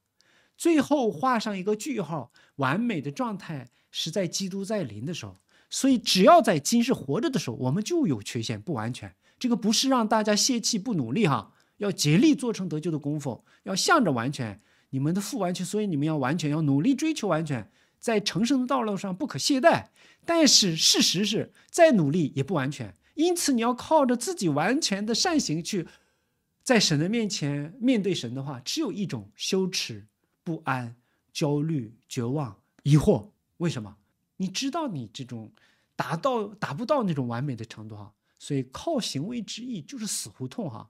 最后画上一个句号，完美的状态是在基督在临的时候。所以，只要在今世活着的时候，我们就有缺陷、不完全。这个不是让大家泄气、不努力哈，要竭力做成得救的功夫，要向着完全。你们的父完全，所以你们要完全，要努力追求完全。在成圣的道路上不可懈怠，但是事实是再努力也不完全，因此你要靠着自己完全的善行去在神的面前面对神的话，只有一种羞耻、不安、焦虑、绝望、疑惑。为什么？你知道你这种达到达不到那种完美的程度哈，所以靠行为之意就是死胡同哈，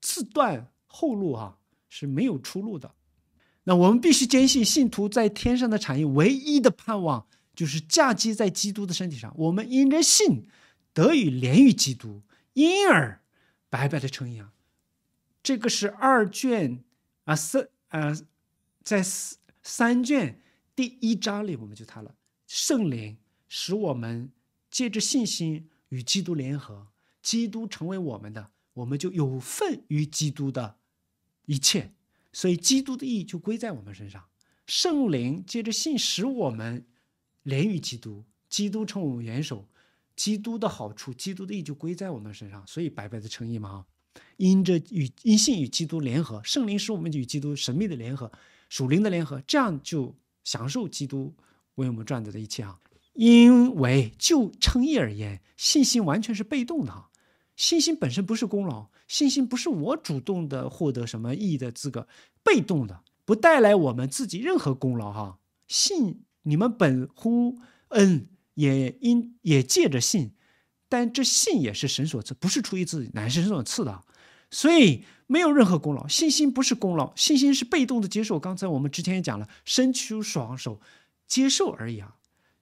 自断后路哈是没有出路的。那我们必须坚信，信徒在天上的产业唯一的盼望就是嫁接在基督的身体上。我们因着信得以连于基督，因而白白的成养。这个是二卷啊，三啊，在三三卷第一章里，我们就谈了圣灵使我们借着信心与基督联合，基督成为我们的，我们就有份于基督的一切。所以基督的义就归在我们身上，圣灵借着信使我们连与基督，基督称我们元首，基督的好处，基督的义就归在我们身上。所以白白的称义嘛啊，因着与因信与基督联合，圣灵使我们与基督神秘的联合，属灵的联合，这样就享受基督为我们赚得的一切啊。因为就称义而言，信心完全是被动的，信心本身不是功劳。信心不是我主动的获得什么意义的资格，被动的不带来我们自己任何功劳哈。信你们本乎恩，也因也借着信，但这信也是神所赐，不是出于自己，乃是神所赐的，所以没有任何功劳。信心不是功劳，信心是被动的接受。刚才我们之前也讲了，伸出双手接受而已啊，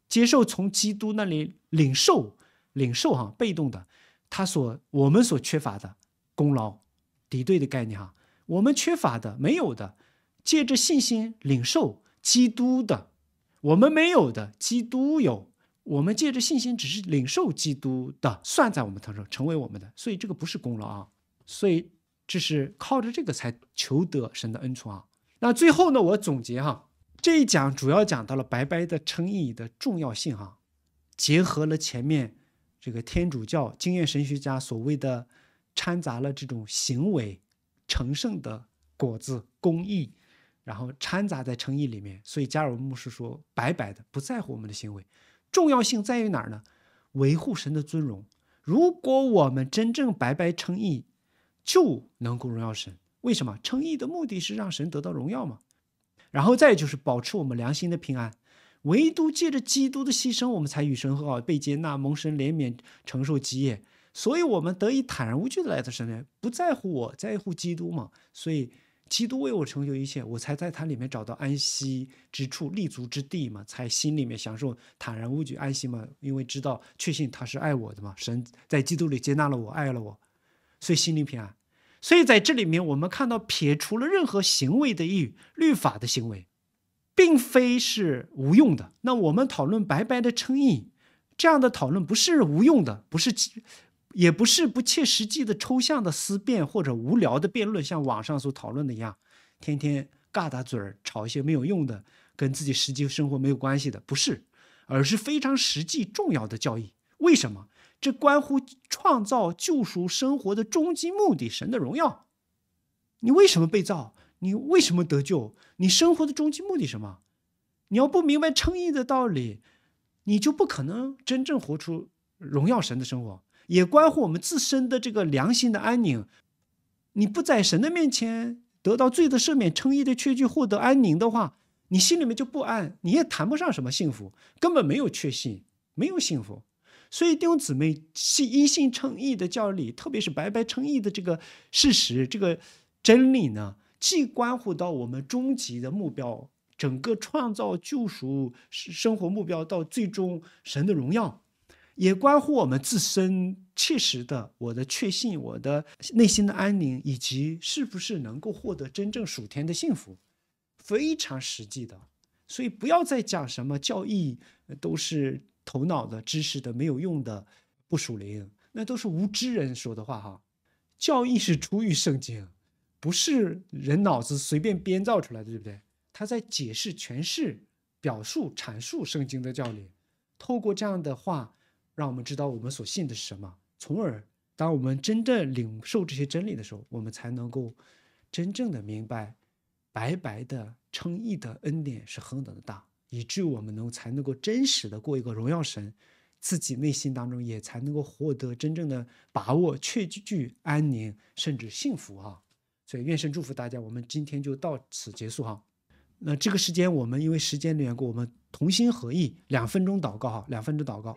接受从基督那里领受领受哈，被动的，他所我们所缺乏的。功劳，敌对的概念哈，我们缺乏的没有的，借着信心领受基督的，我们没有的基督有，我们借着信心只是领受基督的，算在我们头上成为我们的，所以这个不是功劳啊，所以这是靠着这个才求得神的恩宠啊。那最后呢，我总结哈，这一讲主要讲到了白白的称义的重要性哈，结合了前面这个天主教经验神学家所谓的。掺杂了这种行为成圣的果子公义，然后掺杂在诚意里面，所以加尔文牧师说白白的不在乎我们的行为。重要性在于哪儿呢？维护神的尊荣。如果我们真正白白称义，就能够荣耀神。为什么？称义的目的是让神得到荣耀嘛。然后再就是保持我们良心的平安。唯独借着基督的牺牲，我们才与神和好，被接纳，蒙神怜悯，承受基业。所以，我们得以坦然无惧地来到神面不在乎我在乎基督嘛？所以，基督为我成就一切，我才在他里面找到安息之处、立足之地嘛，才心里面享受坦然无惧、安息嘛。因为知道、确信他是爱我的嘛。神在基督里接纳了我，爱了我，所以心灵平安。所以，在这里面，我们看到撇除了任何行为的意律法的行为，并非是无用的。那我们讨论白白的称义，这样的讨论不是无用的，不是。也不是不切实际的抽象的思辨或者无聊的辩论，像网上所讨论的一样，天天嘎打嘴儿吵一些没有用的，跟自己实际生活没有关系的，不是，而是非常实际重要的教义。为什么？这关乎创造救赎生活的终极目的，神的荣耀。你为什么被造？你为什么得救？你生活的终极目的是什么？你要不明白称义的道理，你就不可能真正活出荣耀神的生活。也关乎我们自身的这个良心的安宁。你不在神的面前得到罪的赦免、称义的确据、获得安宁的话，你心里面就不安，你也谈不上什么幸福，根本没有确信，没有幸福。所以弟兄姊妹，信因信称义的教理，特别是白白称义的这个事实、这个真理呢，既关乎到我们终极的目标，整个创造救赎生活目标，到最终神的荣耀。也关乎我们自身切实的我的确信，我的内心的安宁，以及是不是能够获得真正属天的幸福，非常实际的。所以不要再讲什么教义都是头脑的知识的没有用的，不属灵，那都是无知人说的话哈。教义是出于圣经，不是人脑子随便编造出来的，对不对？他在解释、诠释、表述、阐述圣经的教理，透过这样的话。让我们知道我们所信的是什么，从而，当我们真正领受这些真理的时候，我们才能够真正的明白，白白的称义的恩典是何等的大，以致我们能才能够真实的过一个荣耀神，自己内心当中也才能够获得真正的把握，确具安宁甚至幸福啊！所以愿神祝福大家，我们今天就到此结束哈。那这个时间我们因为时间的缘故，我们同心合意两分钟祷告哈，两分钟祷告。